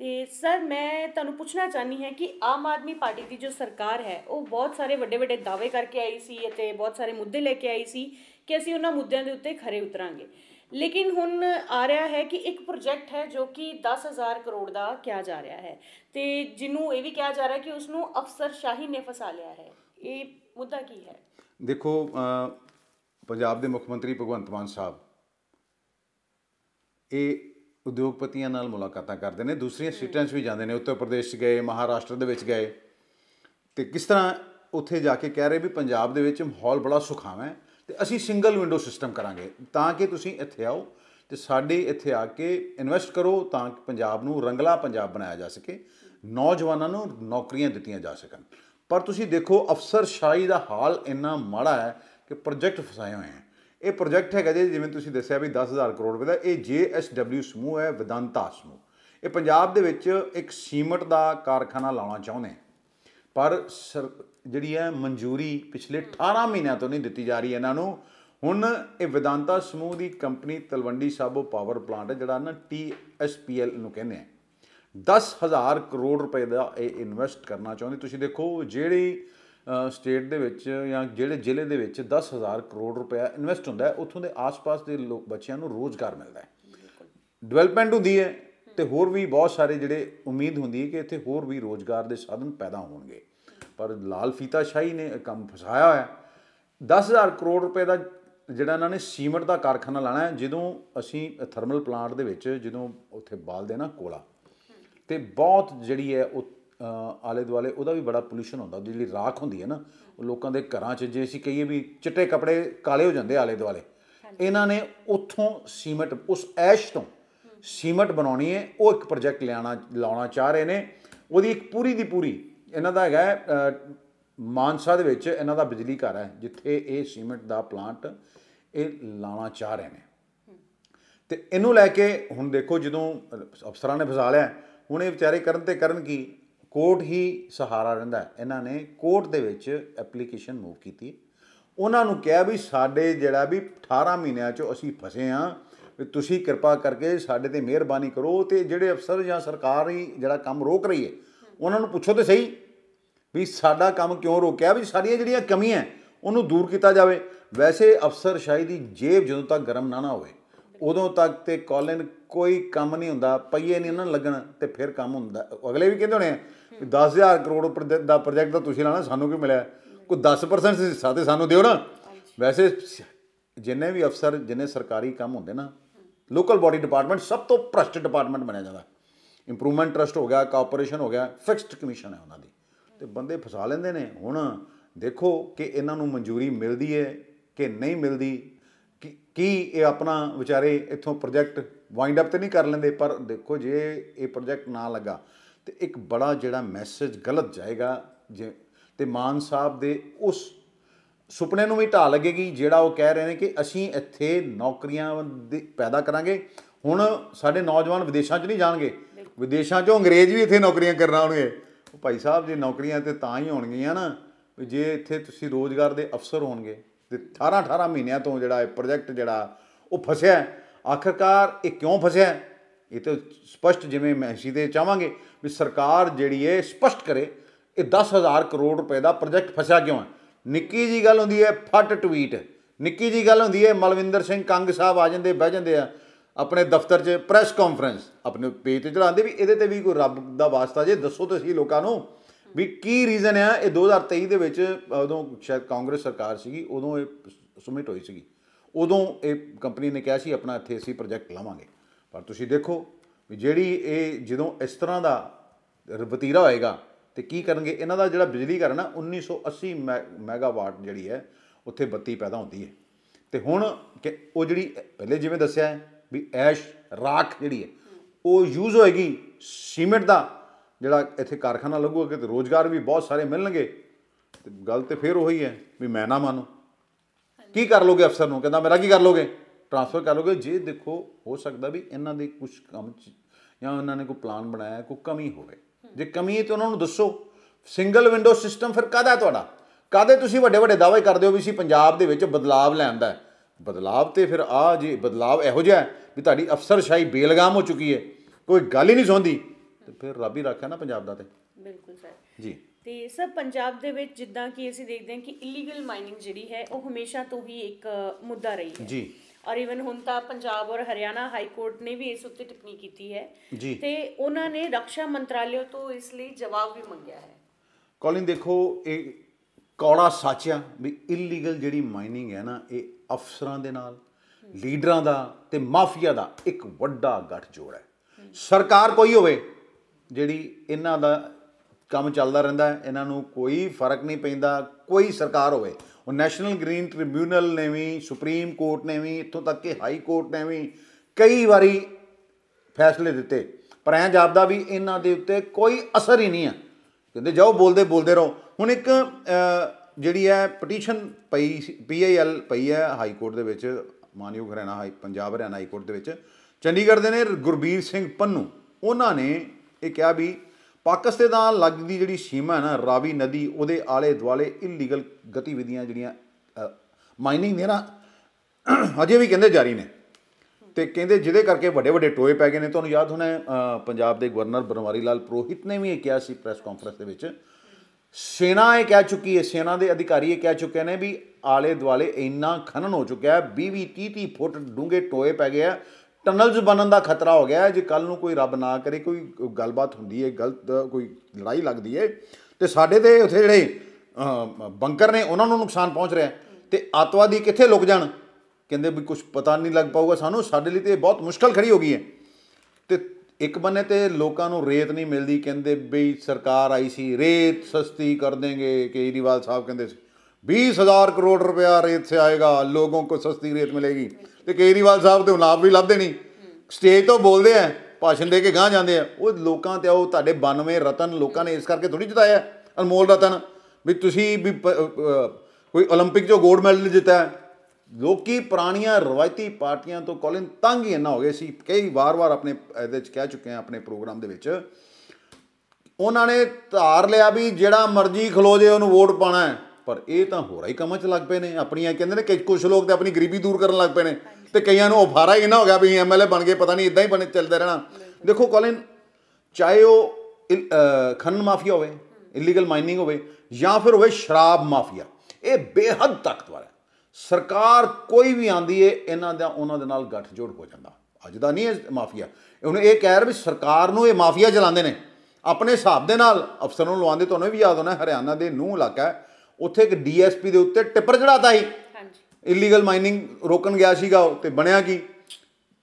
[SPEAKER 2] ਤੇ ਸਰ ਮੈਂ ਤੁਹਾਨੂੰ ਪੁੱਛਣਾ ਚਾਹਨੀ ਹੈ ਕਿ ਆਮ ਆਦਮੀ ਪਾਰਟੀ ਦੀ ਜੋ ਸਰਕਾਰ ਹੈ ਉਹ ਬਹੁਤ ਸਾਰੇ ਵੱਡੇ ਵੱਡੇ ਦਾਅਵੇ ਕਰਕੇ ਆਈ ਸੀ ਅਤੇ ਬਹੁਤ ਸਾਰੇ ਮੁੱਦੇ ਲੈ ਕੇ ਆਈ ਸੀ ਕਿ ਅਸੀਂ ਉਹਨਾਂ ਮੁੱਦਿਆਂ ਦੇ ਉੱਤੇ ਖਰੇ ਉਤਰਾਂਗੇ ਲੇਕਿਨ ਹੁਣ ਆ ਰਿਹਾ ਹੈ ਕਿ ਇੱਕ ਪ੍ਰੋਜੈਕਟ ਹੈ ਜੋ ਕਿ 10000 ਕਰੋੜ ਦਾ ਕਿਹਾ ਜਾ ਰਿਹਾ ਹੈ ਤੇ ਜਿਹਨੂੰ ਇਹ ਵੀ ਕਿਹਾ ਜਾ ਰਿਹਾ ਕਿ ਉਸ ਨੂੰ ਅਫਸਰਸ਼ਾਹੀ ਨੇ ਫਸਾ ਲਿਆ ਹੈ ਇਹ ਮੁੱਦਾ ਕੀ ਹੈ
[SPEAKER 1] ਦੇਖੋ ਪੰਜਾਬ ਦੇ ਮੁੱਖ ਮੰਤਰੀ ਭਗਵੰਤ ਮਾਨ ਸਾਹਿਬ ਇਹ ਉਦਯੋਗਪਤੀਆਂ ਨਾਲ ਮੁਲਾਕਾਤਾਂ ਕਰਦੇ ਨੇ ਦੂਸਰੀਆਂ ਸਟੇਟਾਂ 'ਚ ਵੀ ਜਾਂਦੇ ਨੇ ਉੱਤਰ ਪ੍ਰਦੇਸ਼ 'ਚ ਗਏ ਮਹਾਰਾਸ਼ਟਰ ਦੇ ਵਿੱਚ ਗਏ ਤੇ ਕਿਸ ਤਰ੍ਹਾਂ ਉੱਥੇ ਜਾ ਕੇ ਕਹਿ ਰਹੇ ਵੀ ਪੰਜਾਬ ਦੇ ਵਿੱਚ ਮਾਹੌਲ ਬੜਾ ਸੁਖਾਵਾ ਹੈ ਤੇ ਅਸੀਂ ਸਿੰਗਲ ਵਿੰਡੋ ਸਿਸਟਮ ਕਰਾਂਗੇ ਤਾਂ ਕਿ ਤੁਸੀਂ ਇੱਥੇ ਆਓ ਤੇ ਸਾਡੇ ਇੱਥੇ ਆ ਕੇ ਇਨਵੈਸਟ ਕਰੋ ਤਾਂ ਕਿ ਪੰਜਾਬ ਨੂੰ ਰੰਗਲਾ ਪੰਜਾਬ ਬਣਾਇਆ ਜਾ ਸਕੇ ਨੌਜਵਾਨਾਂ ਨੂੰ ਨੌਕਰੀਆਂ ਦਿੱਤੀਆਂ ਜਾ ਸਕਣ ਪਰ ਤੁਸੀਂ ਦੇਖੋ ਅਫਸਰ ਸ਼ਾਹੀ ਦਾ ਹਾਲ ਇੰਨਾ ਮਾੜਾ ਹੈ ਕਿ ਪ੍ਰੋਜੈਕਟ ਫਸਾਏ ਹੋਏ ਹਨ ਇਹ ਪ੍ਰੋਜੈਕਟ ਹੈਗਾ ਜੀ ਜਿਵੇਂ ਤੁਸੀਂ ਦੱਸਿਆ ਵੀ 10000 ਕਰੋੜ ਰੁਪਏ ਦਾ ਇਹ JSW ਸਮੂਹ ਹੈ ਵਿਦੰਤਾ ਸਮੂਹ ਇਹ ਪੰਜਾਬ ਦੇ ਵਿੱਚ ਇੱਕ ਸੀਮਟ ਦਾ ਕਾਰਖਾਨਾ ਲਾਉਣਾ ਚਾਹੁੰਦੇ ਪਰ ਜਿਹੜੀ ਹੈ ਮਨਜ਼ੂਰੀ ਪਿਛਲੇ 18 ਮਹੀਨਿਆਂ ਤੋਂ ਨਹੀਂ ਦਿੱਤੀ ਜਾ ਰਹੀ ਇਹਨਾਂ ਨੂੰ ਹੁਣ ਇਹ ਵਿਦੰਤਾ ਸਮੂਹ ਦੀ company Talwandi Sabo power plant ਹੈ ਜਿਹੜਾ ਨਾ TSPL ਨੂੰ ਕਹਿੰਦੇ ਆ 10000 ਕਰੋੜ ਰੁਪਏ ਦਾ ਇਹ ਇਨਵੈਸਟ ਕਰਨਾ ਚਾਹੁੰਦੇ ਤੁਸੀਂ ਦੇਖੋ ਜਿਹੜੀ ਸਟੇਟ ਦੇ ਵਿੱਚ ਜਾਂ ਜਿਹੜੇ ਜ਼ਿਲ੍ਹੇ ਦੇ ਵਿੱਚ 10000 ਕਰੋੜ ਰੁਪਇਆ ਇਨਵੈਸਟ ਹੁੰਦਾ ਹੈ ਉੱਥੋਂ ਦੇ ਆਸ-ਪਾਸ ਦੇ ਲੋਕ ਬੱਚਿਆਂ ਨੂੰ ਰੋਜ਼ਗਾਰ ਮਿਲਦਾ ਹੈ ਡਿਵੈਲਪਮੈਂਟ ਹੁੰਦੀ ਹੈ ਤੇ ਹੋਰ ਵੀ ਬਹੁਤ ਸਾਰੇ ਜਿਹੜੇ ਉਮੀਦ ਹੁੰਦੀ ਹੈ ਕਿ ਇੱਥੇ ਹੋਰ ਵੀ ਰੋਜ਼ਗਾਰ ਦੇ ਸਾਧਨ ਪੈਦਾ ਹੋਣਗੇ ਪਰ ਲਾਲ ਫੀਤਾ ਸ਼ਾਹੀ ਨੇ ਕੰਮ ਫਸਾਇਆ ਹੋਇਆ 10000 ਕਰੋੜ ਰੁਪਏ ਦਾ ਜਿਹੜਾ ਇਹਨਾਂ ਨੇ ਸੀਮਟ ਦਾ ਕਾਰਖਾਨਾ ਲਾਣਾ ਹੈ ਜਦੋਂ ਅਸੀਂ ਥਰਮਲ ਪਲਾਂਟ ਦੇ ਵਿੱਚ ਜਦੋਂ ਉੱਥੇ ਬਾਲਦੇ ਨਾ ਕੋਲਾ ਤੇ ਬਹੁਤ ਜਿਹੜੀ ਹੈ ਉਹ ਆਲੇ ਦੁਆਲੇ ਉਹਦਾ ਵੀ ਬੜਾ ਪੋਲੂਸ਼ਨ ਹੁੰਦਾ ਜਿਹੜੀ ਰਾਖ ਹੁੰਦੀ ਹੈ ਨਾ ਉਹ ਲੋਕਾਂ ਦੇ ਘਰਾਂ 'ਚ ਜੇ ਅਸੀਂ ਕਹੀਏ ਵੀ ਚਿੱਟੇ ਕੱਪੜੇ ਕਾਲੇ ਹੋ ਜਾਂਦੇ ਆਲੇ ਦੁਆਲੇ ਇਹਨਾਂ ਨੇ ਉੱਥੋਂ ਸੀਮਟ ਉਸ ਐਸ਼ ਤੋਂ ਸੀਮਟ ਬਣਾਉਣੀ ਹੈ ਉਹ ਇੱਕ ਪ੍ਰੋਜੈਕਟ ਲਿਆਣਾ ਲਾਉਣਾ ਚਾਹ ਰਹੇ ਨੇ ਉਹਦੀ ਇੱਕ ਪੂਰੀ ਦੀ ਪੂਰੀ ਇਹਨਾਂ ਦਾ ਹੈਗਾ ਮਾਨਸਾ ਦੇ ਵਿੱਚ ਇਹਨਾਂ ਦਾ ਬਿਜਲੀ ਘਰ ਹੈ ਜਿੱਥੇ ਇਹ ਸੀਮਟ ਦਾ ਪਲਾਂਟ ਇਹ ਲਾਉਣਾ ਚਾਹ ਰਹੇ ਨੇ ਤੇ ਇਹਨੂੰ ਲੈ ਕੇ ਹੁਣ ਦੇਖੋ ਜਦੋਂ ਅਫਸਰਾਂ ਨੇ ਫਸਾ ਲਿਆ ਹੁਣ ਇਹ ਵਿਚਾਰੇ ਕਰਨ ਤੇ ਕਰਨ ਕੀ ਕੋਰਟ ਹੀ ਸਹਾਰਾ ਰਹਿੰਦਾ ਇਹਨਾਂ ਨੇ ਕੋਰਟ ਦੇ ਵਿੱਚ ਐਪਲੀਕੇਸ਼ਨ ਮੂਵ ਕੀਤੀ ਉਹਨਾਂ ਨੂੰ ਕਿਹਾ ਵੀ ਸਾਡੇ ਜਿਹੜਾ ਵੀ 18 ਮਹੀਨਿਆਂ ਚੋਂ ਅਸੀਂ ਫਸੇ ਆ ਵੀ ਤੁਸੀਂ ਕਿਰਪਾ ਕਰਕੇ ਸਾਡੇ ਤੇ ਮਿਹਰਬਾਨੀ ਕਰੋ ਤੇ ਜਿਹੜੇ ਅਫਸਰ ਜਾਂ ਸਰਕਾਰ ਹੀ ਜਿਹੜਾ ਕੰਮ ਰੋਕ ਰਹੀ ਹੈ ਉਹਨਾਂ ਨੂੰ ਪੁੱਛੋ ਤੇ ਸਹੀ ਵੀ ਸਾਡਾ ਕੰਮ ਕਿਉਂ ਰੋਕਿਆ ਵੀ ਸਾਡੀਆਂ ਜਿਹੜੀਆਂ ਕਮੀਆਂ ਉਹਨੂੰ ਦੂਰ ਕੀਤਾ ਜਾਵੇ ਵੈਸੇ ਅਫਸਰ ਸ਼ਾਇਦ ਹੀ ਜੇਬ ਜਦੋਂ ਤੱਕ ਗਰਮ ਨਾ ਨਾ ਹੋਵੇ ਉਦੋਂ ਤੱਕ ਤੇ ਕਾਲਿਨ ਕੋਈ ਕੰਮ ਨਹੀਂ ਹੁੰਦਾ ਪਈਏ ਨਹੀਂ ਉਹਨਾਂ ਲੱਗਣ ਤੇ ਫਿਰ ਕੰਮ ਹੁੰਦਾ ਅਗਲੇ ਵੀ ਕਹਿੰਦੇ ਹੋਣੇ 10000 ਕਰੋੜ ਦਾ ਪ੍ਰੋਜੈਕਟ ਤਾਂ ਤੁਸੀਂ ਲਾਣਾ ਸਾਨੂੰ ਕੀ ਮਿਲਿਆ ਕੋਈ 10% ਹਿੱਸਾ ਤੇ ਸਾਨੂੰ ਦਿਓ ਨਾ ਵੈਸੇ ਜਿੰਨੇ ਵੀ ਅਫਸਰ ਜਿੰਨੇ ਸਰਕਾਰੀ ਕੰਮ ਹੁੰਦੇ ਨਾ ਲੋਕਲ ਬਾਡੀ ਡਿਪਾਰਟਮੈਂਟ ਸਭ ਤੋਂ ਭ੍ਰਸ਼ਟ ਡਿਪਾਰਟਮੈਂਟ ਬਣਿਆ ਜਾਂਦਾ ਇੰਪਰੂਵਮੈਂਟ ਟਰਸਟ ਹੋ ਗਿਆ ਕਾਰਪੋਰੇਸ਼ਨ ਹੋ ਗਿਆ ਫਿਕਸਡ ਕਮਿਸ਼ਨ ਹੈ ਉਹਨਾਂ ਦੀ ਤੇ ਬੰਦੇ ਫਸਾ ਲੈਂਦੇ ਨੇ ਹੁਣ ਦੇਖੋ ਕਿ ਇਹਨਾਂ ਨੂੰ ਮਨਜ਼ੂਰੀ ਮਿਲਦੀ ਹੈ ਕਿ ਨਹੀਂ ਮਿਲਦੀ ਕੀ ਇਹ ਆਪਣਾ ਵਿਚਾਰੇ ਇੱਥੋਂ ਪ੍ਰੋਜੈਕਟ ਵਾਈਂਡ ਅਪ ਤੇ ਨਹੀਂ ਕਰ ਲੈਂਦੇ ਪਰ ਦੇਖੋ ਜੇ ਇਹ ਪ੍ਰੋਜੈਕਟ ਨਾ ਲੱਗਾ ਤੇ ਇੱਕ ਬੜਾ ਜਿਹੜਾ ਮੈਸੇਜ ਗਲਤ ਜਾਏਗਾ ਜੇ ਤੇ ਮਾਨ ਸਾਹਿਬ ਦੇ ਉਸ ਸੁਪਨੇ ਨੂੰ ਵੀ ਢਾ ਲੱਗੇਗੀ ਜਿਹੜਾ ਉਹ ਕਹਿ ਰਹੇ ਨੇ ਕਿ ਅਸੀਂ ਇੱਥੇ ਨੌਕਰੀਆਂ ਪੈਦਾ ਕਰਾਂਗੇ ਹੁਣ ਸਾਡੇ ਨੌਜਵਾਨ ਵਿਦੇਸ਼ਾਂ 'ਚ ਨਹੀਂ ਜਾਣਗੇ ਵਿਦੇਸ਼ਾਂ 'ਚੋਂ ਅੰਗਰੇਜ਼ ਵੀ ਇੱਥੇ ਨੌਕਰੀਆਂ ਕਰਨ ਆਉਣਗੇ ਭਾਈ ਸਾਹਿਬ ਜੇ ਨੌਕਰੀਆਂ ਤੇ ਤਾਂ ਹੀ ਹੋਣਗੀਆਂ ਨਾ ਜੇ ਇੱਥੇ ਤੁਸੀਂ ਰੋਜ਼ਗਾਰ ਦੇ ਅਫਸਰ ਹੋਣਗੇ ਤੇ 18 18 ਮਹੀਨਿਆਂ ਤੋਂ ਜਿਹੜਾ ਇਹ ਪ੍ਰੋਜੈਕਟ ਜਿਹੜਾ ਉਹ ਫਸਿਆ ਹੈ ਆਖਰਕਾਰ ਇਹ ਕਿਉਂ ਫਸਿਆ ਇਹ ਤਾਂ ਸਪਸ਼ਟ ਜਿਵੇਂ ਮੈਂ ਅਸੀਂ ਚਾਹਾਂਗੇ ਵੀ ਸਰਕਾਰ ਜਿਹੜੀ ਹੈ ਸਪਸ਼ਟ ਕਰੇ ਇਹ 10000 ਕਰੋੜ ਰੁਪਏ ਦਾ ਪ੍ਰੋਜੈਕਟ ਫਸਿਆ ਕਿਉਂ ਹੈ ਨਿੱਕੀ ਜੀ ਗੱਲ ਹੁੰਦੀ ਹੈ ਫਟ ਟਵੀਟ ਨਿੱਕੀ ਜੀ ਗੱਲ ਹੁੰਦੀ ਹੈ ਮਲਵਿੰਦਰ ਸਿੰਘ ਕੰਗ ਸਾਹਿਬ ਆ ਜਾਂਦੇ ਬਹਿ ਜਾਂਦੇ ਆ ਆਪਣੇ ਦਫ਼ਤਰ 'ਚ ਪ੍ਰੈਸ ਕਾਨਫਰੰਸ ਆਪਣੇ ਪੇਜ ਤੇ ਚੜਾਉਂਦੇ ਵੀ ਇਹਦੇ ਤੇ ਵੀ ਕੋਈ ਰੱਬ ਦਾ ਵਾਸਤਾ ਜੇ ਦੱਸੋ ਤੁਸੀਂ ਲੋਕਾਂ ਨੂੰ ਵੀ ਕੀ ਰੀਜ਼ਨ ਆ ਇਹ 2023 ਦੇ ਵਿੱਚ ਉਦੋਂ ਸ਼ਾਇਦ ਕਾਂਗਰਸ ਸਰਕਾਰ ਸੀਗੀ ਉਦੋਂ ਇਹ ਸਬਮਿਟ ਹੋਈ ਸੀਗੀ ਉਦੋਂ ਇਹ ਕੰਪਨੀ ਨੇ ਕਿਹਾ ਸੀ ਆਪਣਾ ਇੱਥੇ ਅਸੀਂ ਪ੍ਰੋਜੈਕਟ ਲਾਵਾਂਗੇ ਪਰ ਤੁਸੀਂ ਦੇਖੋ ਵੀ ਜਿਹੜੀ ਇਹ ਜਦੋਂ ਇਸ ਤਰ੍ਹਾਂ ਦਾ ਰਵਤੀਰਾ ਹੋਏਗਾ ਤੇ ਕੀ ਕਰਨਗੇ ਇਹਨਾਂ ਦਾ ਜਿਹੜਾ ਬਿਜਲੀ ਘਰ ਨਾ 1980 ਮੈਗਾਵਾਟ ਜਿਹੜੀ ਹੈ ਉੱਥੇ ਬੱਤੀ ਪੈਦਾ ਹੁੰਦੀ ਹੈ ਤੇ ਹੁਣ ਉਹ ਜਿਹੜੀ ਪਹਿਲੇ ਜਿਵੇਂ ਦੱਸਿਆ ਵੀ ਐਸ਼ ਰਾਖ ਜਿਹੜੀ ਹੈ ਉਹ ਯੂਜ਼ ਹੋਏਗੀ ਸੀਮੈਂਟ ਦਾ ਜਿਹੜਾ ਇੱਥੇ ਕਾਰਖਾਨਾ ਲੱਗੂਗਾ ਤੇ ਰੋਜ਼ਗਾਰ ਵੀ ਬਹੁਤ ਸਾਰੇ ਮਿਲਣਗੇ ਤੇ ਗੱਲ ਤੇ ਫੇਰ ਉਹੀ ਹੈ ਵੀ ਮੈਂ ਨਾ ਮਾਨੂੰ ਕੀ ਕਰ ਲੋਗੇ ਅਫਸਰ ਨੂੰ ਕਹਿੰਦਾ ਮੇਰਾ ਕੀ ਕਰ ਲੋਗੇ ਟ੍ਰਾਂਸਫਰ ਕਰ ਲੋਗੇ ਜੇ ਦੇਖੋ ਹੋ ਸਕਦਾ ਵੀ ਇਹਨਾਂ ਦੇ ਕੁਝ ਕੰਮ ਚ ਜਾਂ ਉਹਨਾਂ ਨੇ ਕੋਈ ਪਲਾਨ ਬਣਾਇਆ ਕੋਈ ਕਮੀ ਹੋਵੇ ਜੇ ਕਮੀ ਹੈ ਤਾਂ ਉਹਨਾਂ ਨੂੰ ਦੱਸੋ ਸਿੰਗਲ ਵਿੰਡੋ ਸਿਸਟਮ ਫਿਰ ਕਾਦਾ ਤੁਹਾਡਾ ਕਾਦੇ ਤੁਸੀਂ ਵੱਡੇ ਵੱਡੇ ਦਾਅਵੇ ਕਰਦੇ ਹੋ ਵੀ ਸੀ ਪੰਜਾਬ ਦੇ ਵਿੱਚ ਬਦਲਾਵ ਲਿਆਂਦਾ ਬਦਲਾਵ ਤੇ ਫਿਰ ਆ ਜੀ ਬਦਲਾਵ ਇਹੋ ਜਿਹਾ ਵੀ ਤੁਹਾਡੀ ਅਫਸਰਸ਼ਾਹੀ ਬੇਲਗਾਮ ਹੋ ਚੁੱਕੀ ਹੈ ਕੋਈ ਗੱਲ ਹੀ ਨਹੀਂ ਸੁਣਦੀ ਤੇ ਫਿਰ ਰੱਬ ਹੀ ਰੱਖਿਆ ਨਾ ਪੰਜਾਬ ਦਾ ਤੇ
[SPEAKER 2] ਬਿਲਕੁਲ ਸਰ ਜੀ ਤੇ ਸਰ ਪੰਜਾਬ ਦੇ ਵਿੱਚ ਜਿੱਦਾਂ ਕਿ ਅਸੀਂ ਦੇਖਦੇ ਹਾਂ ਕਿ ਇਲੀਗਲ ਮਾਈਨਿੰਗ ਜਿਹੜੀ ਹੈ ਉਹ ਹਮੇਸ਼ਾ ਤੋਂ ਹੀ ਇੱਕ ਮੁੱਦਾ ਰਹੀ ਹੈ ਜੀ ਔਰ ਇਵਨ ਹੁਣ ਤਾਂ ਪੰਜਾਬ ਔਰ ਹਰਿਆਣਾ ਹਾਈ ਕੋਰਟ ਨੇ ਵੀ ਇਸ ਉੱਤੇ ਟਿੱਪਣੀ ਕੀਤੀ ਹੈ ਜੀ ਤੇ ਉਹਨਾਂ ਨੇ ਰੱਖਿਆ ਮੰਤਰਾਲੇ ਤੋਂ ਇਸ ਲਈ ਜਵਾਬ ਵੀ ਮੰਗਿਆ ਹੈ
[SPEAKER 1] ਕਾਲਿਨ ਦੇਖੋ ਇਹ ਕੌੜਾ ਸੱਚ ਆ ਵੀ ਇਲੀਗਲ ਜਿਹੜੀ ਮਾਈਨਿੰਗ ਹੈ ਨਾ ਇਹ ਅਫਸਰਾਂ ਦੇ ਨਾਲ ਲੀਡਰਾਂ ਦਾ ਤੇ ਮਾਫੀਆ ਦਾ ਇੱਕ ਵੱਡਾ ਗੱਠ ਜੋੜ ਹੈ ਸਰਕਾਰ ਕੋਈ ਹੋਵੇ ਜਿਹੜੀ ਇਹਨਾਂ ਦਾ ਕੰਮ ਚੱਲਦਾ ਰਹਿੰਦਾ ਇਹਨਾਂ ਨੂੰ ਕੋਈ ਫਰਕ ਨਹੀਂ ਪੈਂਦਾ ਕੋਈ ਸਰਕਾਰ ਹੋਵੇ ਉਹ ਨੈਸ਼ਨਲ ਗ੍ਰੀਨ ਟ੍ਰਿਬਿਊਨਲ ਨੇ ਵੀ ਸੁਪਰੀਮ ਕੋਰਟ ਨੇ ਵੀ ਇੱਥੋਂ ਤੱਕ ਕਿ ਹਾਈ ਕੋਰਟ ਨੇ ਵੀ ਕਈ ਵਾਰੀ ਫੈਸਲੇ ਦਿੱਤੇ ਪਰ ਐਂ ਜਾਪਦਾ ਵੀ ਇਹਨਾਂ ਦੇ ਉੱਤੇ ਕੋਈ ਅਸਰ ਹੀ ਨਹੀਂ ਆ ਕਹਿੰਦੇ ਜਾਓ ਬੋਲਦੇ ਬੋਲਦੇ ਰਹੋ ਹੁਣ ਇੱਕ ਜਿਹੜੀ ਹੈ ਪਟੀਸ਼ਨ ਪਈ ਪੀਆਈਐਲ ਪਈ ਹੈ ਹਾਈ ਕੋਰਟ ਦੇ ਵਿੱਚ ਮਾਨਯੋਗ Haryana high Punjab Haryana high court ਦੇ ਵਿੱਚ ਚੰਡੀਗੜ੍ਹ ਦੇ ਨੇ ਗੁਰਬੀਰ ਸਿੰਘ ਪੰਨੂ ਉਹਨਾਂ ਨੇ ਇਹ ਕਿਹਾ ਵੀ ਪਾਕਿਸਤਾਨ ਲੱਗਦੀ ਜਿਹੜੀ ਸੀਮਾ ਹੈ ਨਾ ਰਾਵੀ ਨਦੀ ਉਹਦੇ ਆਲੇ ਦੁਆਲੇ ਇਲੀਗਲ ਗਤੀਵਿਧੀਆਂ ਜਿਹੜੀਆਂ ਮਾਈਨਿੰਗ ਨੇ ਨਾ ਅਜੇ ਵੀ ਕਹਿੰਦੇ ਜਾਰੀ ਨੇ ਤੇ ਕਹਿੰਦੇ ਜਿਹਦੇ ਕਰਕੇ ਵੱਡੇ ਵੱਡੇ ਟੋਏ ਪੈ ਗਏ ਨੇ ਤੁਹਾਨੂੰ ਯਾਦ ਹੋਣਾ ਪੰਜਾਬ ਦੇ ਗਵਰਨਰ ਬਨਵਾਰੀ ਲਾਲ ਪ੍ਰੋਹਿਤ ਨੇ ਵੀ ਇਹ ਕਿਹਾ ਸੀ ਪ੍ਰੈਸ ਕਾਨਫਰੰਸ ਦੇ ਵਿੱਚ ਸੈਨਾ ਇਹ ਕਹਿ ਚੁੱਕੀ ਹੈ ਸੈਨਾ ਦੇ ਅਧਿਕਾਰੀ ਇਹ ਕਹਿ ਚੁੱਕੇ ਨੇ ਵੀ ਆਲੇ ਦੁਆਲੇ ਇੰਨਾ ਖਨਨ ਹੋ ਚੁੱਕਿਆ ਹੈ 20 20 30 ਫੁੱਟ ਡੂੰਘੇ ਟੋਏ ਪੈ ਗਏ ਆ ਟਨਲਸ ਬਣਨ ਦਾ ਖਤਰਾ ਹੋ ਗਿਆ ਜੇ ਕੱਲ ਨੂੰ ਕੋਈ ਰੱਬ ਨਾ ਕਰੇ ਕੋਈ ਗੱਲਬਾਤ ਹੁੰਦੀ ਹੈ ਗਲਤ ਕੋਈ ਲੜਾਈ ਲੱਗਦੀ ਹੈ ਤੇ ਸਾਡੇ ਤੇ ਉਥੇ ਜਿਹੜੇ ਬੰਕਰ ਨੇ ਉਹਨਾਂ ਨੂੰ ਨੁਕਸਾਨ ਪਹੁੰਚ ਰਿਹਾ ਤੇ ਆਤਵਾਦੀ ਕਿੱਥੇ ਲੁਕ ਜਾਣ ਕਹਿੰਦੇ ਵੀ ਕੁਝ ਪਤਾ ਨਹੀਂ ਲੱਗ ਪਾਊਗਾ ਸਾਨੂੰ ਸਾਡੇ ਲਈ ਤੇ ਬਹੁਤ ਮੁਸ਼ਕਲ ਖੜੀ ਹੋ ਗਈ ਹੈ ਤੇ ਇੱਕ ਬੰਨੇ ਤੇ ਲੋਕਾਂ ਨੂੰ ਰੇਤ ਨਹੀਂ ਮਿਲਦੀ ਕਹਿੰਦੇ ਵੀ ਸਰਕਾਰ ਆਈ ਸੀ ਰੇਤ ਸਸਤੀ ਕਰ ਦੇਗੇ ਕੇਜਰੀਵਾਲ ਸਾਹਿਬ ਕਹਿੰਦੇ ਸੀ 20000 ਕਰੋੜ ਰੁਪਏ ਰੇਤ ਸੇ ਆਏਗਾ ਲੋਕਾਂ ਨੂੰ ਸਸਤੀ ਰੇਤ ਮਿਲੇਗੀ ਤੇ ਕੇਰੀਵਾਲ ਸਾਹਿਬ ਤੇ ਉਨਾਬ ਵੀ ਲੱਭਦੇ ਨਹੀਂ ਸਟੇਜ ਤੋਂ ਬੋਲਦੇ ਆ ਭਾਸ਼ਣ ਦੇ ਕੇ ਗਾਂ ਜਾਂਦੇ ਆ ਉਹ ਲੋਕਾਂ ਤੇ ਉਹ ਤੁਹਾਡੇ 92 ਰਤਨ ਲੋਕਾਂ ਨੇ ਇਸ ਕਰਕੇ ਥੋੜੀ ਜਿਤਾਇਆ ਅਨਮੋਲ ਰਤਨ ਵੀ ਤੁਸੀਂ ਵੀ ਕੋਈ 올림픽 ਜੋ ਗੋਲਡ ਮੈਡਲ ਜਿੱਤਿਆ ਲੋਕੀ ਪੁਰਾਣੀਆਂ ਰਵਾਇਤੀ ਪਾਰਟੀਆਂ ਤੋਂ ਕੋਲਿੰ ਤੰਗ ਹੀ ਨਾ ਹੋ ਗਏ ਸੀ ਕਈ ਵਾਰ-ਵਾਰ ਆਪਣੇ ਇਹਦੇ ਚ ਕਹਿ ਚੁੱਕੇ ਆ ਆਪਣੇ ਪ੍ਰੋਗਰਾਮ ਦੇ ਵਿੱਚ ਉਹਨਾਂ ਨੇ ਧਾਰ ਲਿਆ ਵੀ ਜਿਹੜਾ ਮਰਜ਼ੀ ਖਲੋ ਜੇ ਉਹਨੂੰ ਵੋਟ ਪਾਣਾ ਹੈ ਪਰ ਇਹ ਤਾਂ ਹੋਰਾ ਹੀ ਕੰਮਾਂ 'ਚ ਲੱਗ ਪਏ ਨੇ ਆਪਣੀਆਂ ਕਹਿੰਦੇ ਨੇ ਕਿ ਕੁਝ ਲੋਕ ਤੇ ਆਪਣੀ ਗਰੀਬੀ ਦੂਰ ਕਰਨ ਲੱਗ ਪਏ ਨੇ ਤੇ ਕਈਆਂ ਨੂੰ ਉਫਾਰਾ ਹੀ ਨਾ ਹੋ ਗਿਆ ਵੀ ਐਮਐਲਏ ਬਣ ਗਏ ਪਤਾ ਨਹੀਂ ਇਦਾਂ ਹੀ ਬਣੇ ਚੱਲਦੇ ਰਹਿਣਾ ਦੇਖੋ ਕੋਲਿਨ ਚਾਹੇ ਉਹ ਖਨਨ ਮਾਫੀਆ ਹੋਵੇ ਇਲੀਗਲ ਮਾਈਨਿੰਗ ਹੋਵੇ ਜਾਂ ਫਿਰ ਹੋਵੇ ਸ਼ਰਾਬ ਮਾਫੀਆ ਇਹ ਬੇਹੱਦ ਤਾਕਤਵਰ ਹੈ ਸਰਕਾਰ ਕੋਈ ਵੀ ਆਂਦੀ ਏ ਇਹਨਾਂ ਦਾ ਉਹਨਾਂ ਦੇ ਨਾਲ ਗੱਠਜੋੜ ਹੋ ਜਾਂਦਾ ਅੱਜ ਦਾ ਨਹੀਂ ਇਹ ਮਾਫੀਆ ਉਹਨੂੰ ਇਹ ਕਹਿ ਰਿਹਾ ਵੀ ਸਰਕਾਰ ਨੂੰ ਇਹ ਮਾਫੀਆ ਚਲਾਉਂਦੇ ਨੇ ਆਪਣੇ ਹਿਸਾਬ ਦੇ ਨਾਲ ਅਫਸਰ ਨੂੰ ਲਵਾਉਂਦੇ ਤੁਹਾਨੂੰ ਵੀ ਯਾਦ ਹੋਣਾ ਹਰਿਆਣਾ ਦੇ ਨੂੰ ਇਲਾਕਾ ਉੱਥੇ ਇੱਕ ਡੀਐਸਪੀ ਦੇ ਉੱਤੇ ਟਿੱਪਰ ਚੜਾਤਾ ਸੀ ਇਲੀਗਲ ਮਾਈਨਿੰਗ ਰੋਕਣ ਗਿਆ ਸੀਗਾ ਉਹ ਤੇ ਬਣਿਆ ਕੀ